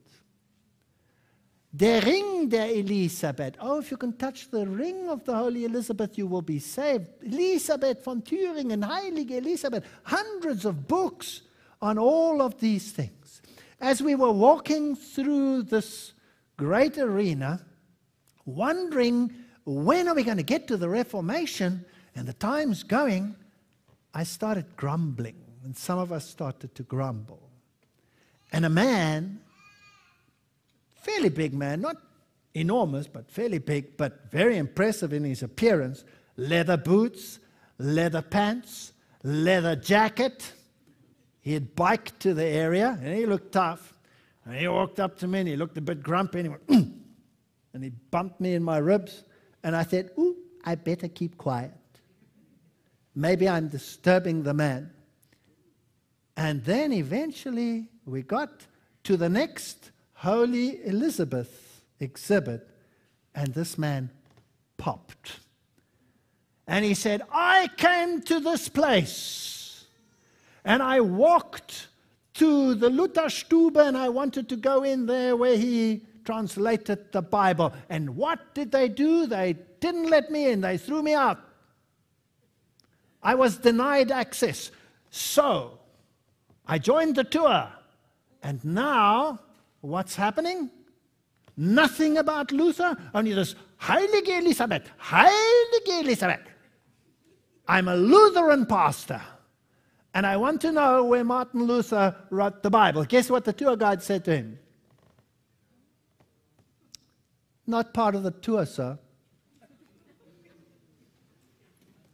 The ring der Elisabeth. Oh, if you can touch the ring of the Holy Elizabeth, you will be saved. Elisabeth von Thüringen, Heilige Elisabeth. Hundreds of books on all of these things. As we were walking through this great arena, wondering when are we going to get to the Reformation? And the time's going. I started grumbling, and some of us started to grumble. And a man, fairly big man, not enormous, but fairly big, but very impressive in his appearance leather boots, leather pants, leather jacket. He had biked to the area, and he looked tough. And he walked up to me, and he looked a bit grumpy, and he went, and he bumped me in my ribs. And I said, Ooh, I better keep quiet. Maybe I'm disturbing the man. And then eventually we got to the next Holy Elizabeth exhibit, and this man popped. And he said, I came to this place and I walked to the Lutherstube and I wanted to go in there where he translated the Bible. And what did they do? They didn't let me in, they threw me out. I was denied access. So I joined the tour. And now, what's happening? Nothing about Luther, only this Heilige Elisabeth, Heilige Elisabeth. I'm a Lutheran pastor. And I want to know where Martin Luther wrote the Bible. Guess what the tour guide said to him? not part of the tour, sir.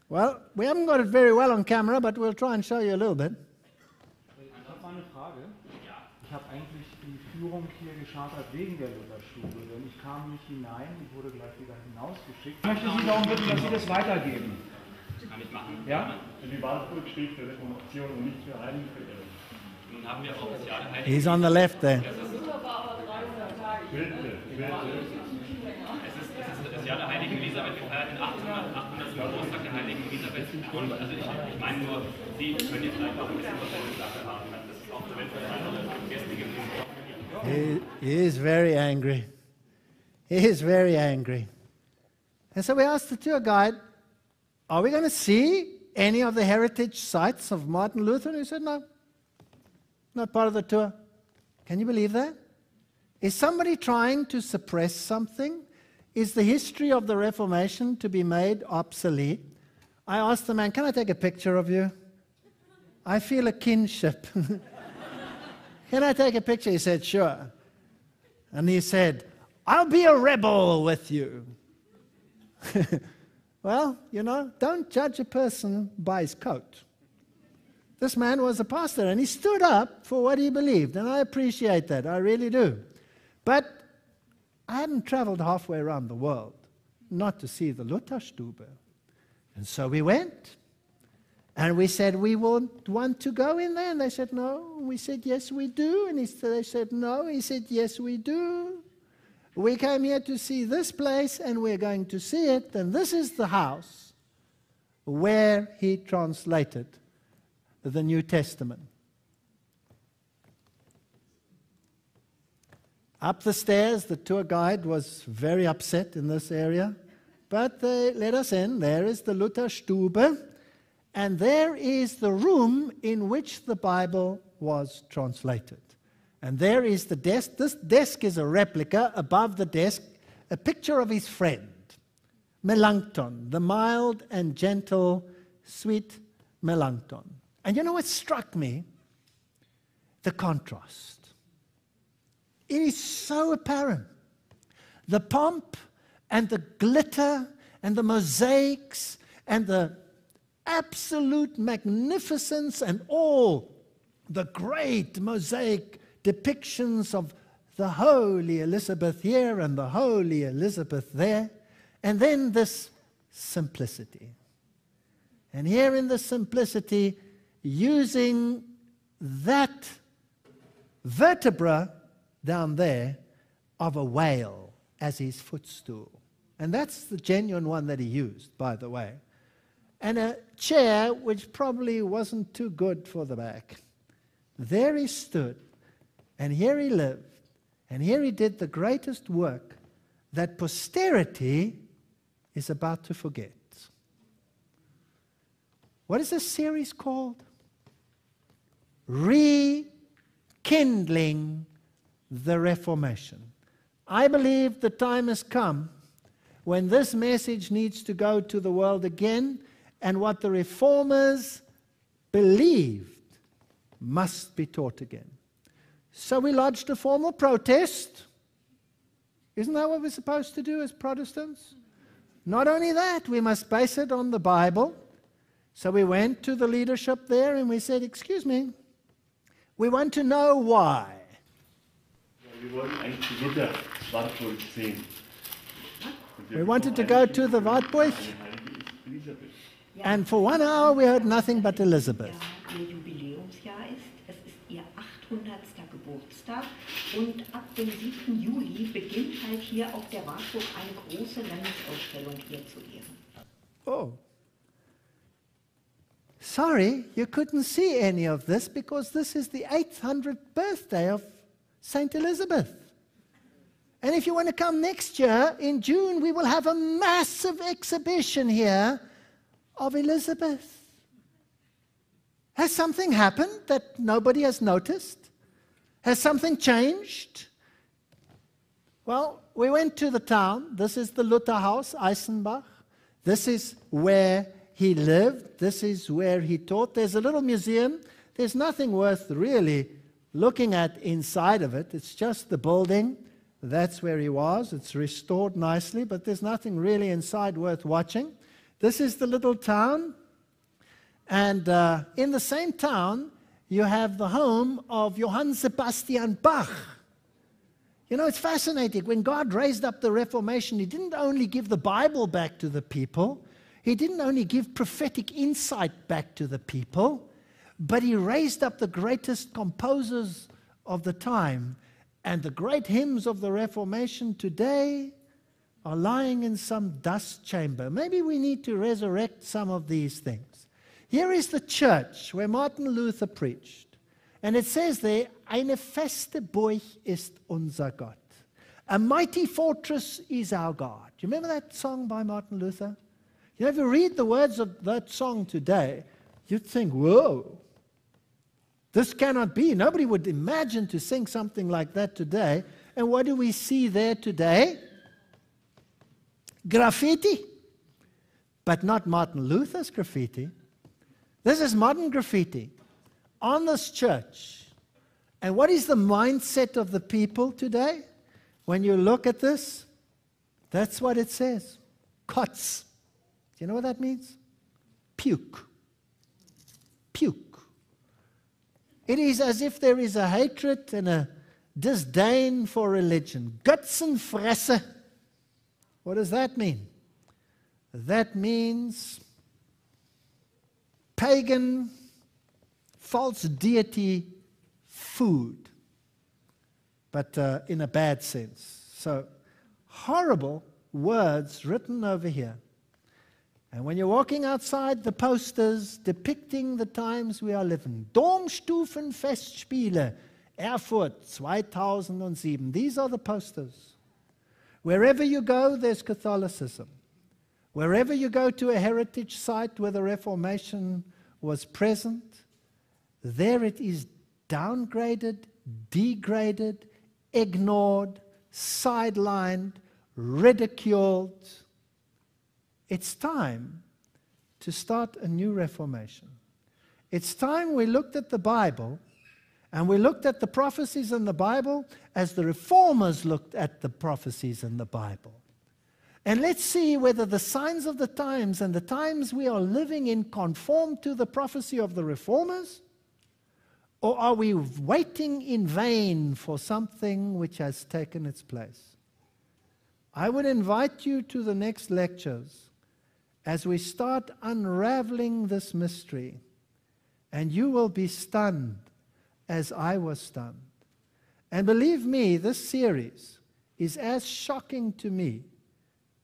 Well, we haven't got it very well on camera, but we'll try and show you a little bit. Ich habe mal eine Frage. Ich habe eigentlich die Führung hier geschartet wegen der Lutherschule, denn ich kam nicht hinein, ich wurde gleich wieder hinausgeschickt. Ich möchte Sie darum bitten, dass Sie das weitergeben. Kann ich machen? Ja? In die Wahlbrücke steht für Reformation und nicht für Heiligenverehrung. Nun haben wir offizielle Heiligen. He's on the left there. Bitte, bitte der heiligen Elisabeth gefeiert, Geburtstag der heiligen Elisabeth. also ich, ich meine nur, Sie können jetzt einfach ein bisschen was der Sache haben. Das ist auch eine Gäste gewesen. He is very angry. He is very angry. And so we asked the tour guide, Are we going to see any of the heritage sites of Martin Luther? And he said, No, not part of the tour. Can you believe that? Is somebody trying to suppress something? Is the history of the Reformation to be made obsolete? I asked the man, Can I take a picture of you? I feel a kinship. Can I take a picture? He said, Sure. And he said, I'll be a rebel with you. well, you know, don't judge a person by his coat. This man was a pastor and he stood up for what he believed, and I appreciate that. I really do. But I haven't traveled halfway around the world not to see the Lutherstube. And so we went. And we said, We won't want to go in there. And they said, No. We said, Yes, we do. And he, they said, No. He said, Yes, we do. We came here to see this place and we're going to see it. And this is the house where he translated the New Testament. Up the stairs, the tour guide was very upset in this area, but they let us in. There is the Lutherstube, and there is the room in which the Bible was translated. And there is the desk. This desk is a replica. Above the desk, a picture of his friend, Melanchthon, the mild and gentle, sweet Melanchthon. And you know what struck me? The contrast. It is so apparent. The pomp and the glitter and the mosaics and the absolute magnificence and all the great mosaic depictions of the holy Elizabeth here and the holy Elizabeth there, and then this simplicity. And here in the simplicity, using that vertebra down there of a whale as his footstool. And that's the genuine one that he used, by the way. And a chair which probably wasn't too good for the back. There he stood, and here he lived, and here he did the greatest work that posterity is about to forget. What is this series called? Rekindling the Reformation. I believe the time has come when this message needs to go to the world again, and what the reformers believed must be taught again. So we lodged a formal protest. Isn't that what we're supposed to do as Protestants? Not only that, we must base it on the Bible. So we went to the leadership there and we said, Excuse me, we want to know why we wollen eigentlich jeder Wartburg sehen. We wanted to go to the Wartburg, and for one hour we heard nothing but Elizabeth. Und ab dem 7. Juli beginnt halt hier auf der Wartburg eine große Landesausstellung hier zu ehren. Oh. Sorry, you couldn't see any of this because this is the 800th birthday of St. Elizabeth. And if you want to come next year, in June, we will have a massive exhibition here of Elizabeth. Has something happened that nobody has noticed? Has something changed? Well, we went to the town. This is the Luther house, Eisenbach. This is where he lived. This is where he taught. There's a little museum. There's nothing worth really looking at inside of it, it's just the building. That's where he was. It's restored nicely, but there's nothing really inside worth watching. This is the little town. And uh, in the same town, you have the home of Johann Sebastian Bach. You know, it's fascinating. When God raised up the Reformation, He didn't only give the Bible back to the people, He didn't only give prophetic insight back to the people, but he raised up the greatest composers of the time, and the great hymns of the Reformation today are lying in some dust chamber. Maybe we need to resurrect some of these things. Here is the church where Martin Luther preached. And it says there, eine feste Burg ist unser Gott. A mighty fortress is our God. Do you remember that song by Martin Luther? You know, if you read the words of that song today, you'd think, whoa, this cannot be. Nobody would imagine to sing something like that today. And what do we see there today? Graffiti. But not Martin Luther's graffiti. This is modern graffiti on this church. And what is the mindset of the people today? When you look at this, that's what it says. Cuts. Do you know what that means? Puke. Puke. It is as if there is a hatred and a disdain for religion. Götzenfresse. What does that mean? That means pagan, false deity food, but uh, in a bad sense. So, horrible words written over here. And when you're walking outside, the posters depicting the times we are living. Domstufenfestspiele, Erfurt 2007. These are the posters. Wherever you go, there's Catholicism. Wherever you go to a heritage site where the Reformation was present, there it is downgraded, degraded, ignored, sidelined, ridiculed it's time to start a new reformation. It's time we looked at the Bible and we looked at the prophecies in the Bible as the reformers looked at the prophecies in the Bible. And let's see whether the signs of the times and the times we are living in conform to the prophecy of the reformers, or are we waiting in vain for something which has taken its place? I would invite you to the next lectures as we start unraveling this mystery, and you will be stunned as I was stunned. And believe me, this series is as shocking to me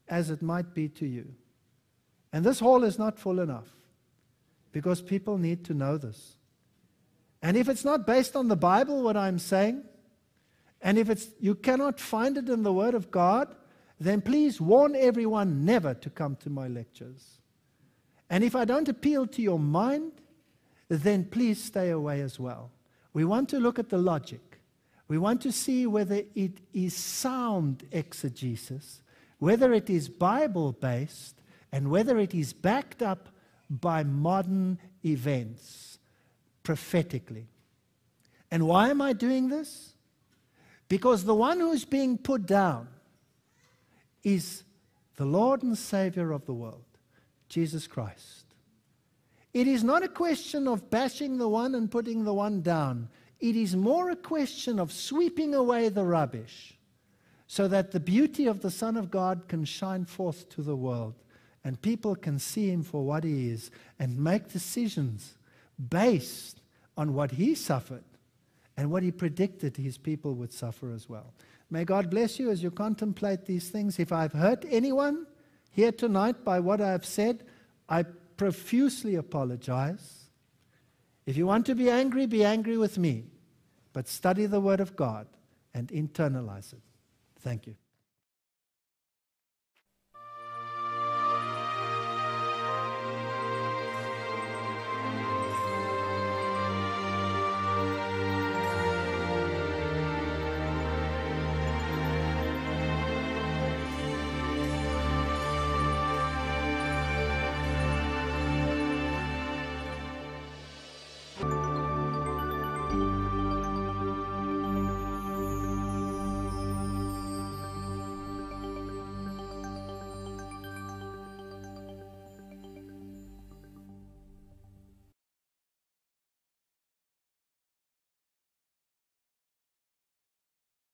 as it might be to you. And this hall is not full enough because people need to know this. And if it's not based on the Bible, what I'm saying, and if it's, you cannot find it in the Word of God, then please warn everyone never to come to my lectures. And if I don't appeal to your mind, then please stay away as well. We want to look at the logic. We want to see whether it is sound exegesis, whether it is Bible based, and whether it is backed up by modern events prophetically. And why am I doing this? Because the one who's being put down is the Lord and Savior of the world, Jesus Christ. It is not a question of bashing the one and putting the one down. It is more a question of sweeping away the rubbish so that the beauty of the Son of God can shine forth to the world and people can see him for what he is and make decisions based on what he suffered and what he predicted his people would suffer as well. May God bless you as you contemplate these things. If I've hurt anyone here tonight by what I've said, I profusely apologize. If you want to be angry, be angry with me, but study the Word of God and internalize it. Thank you.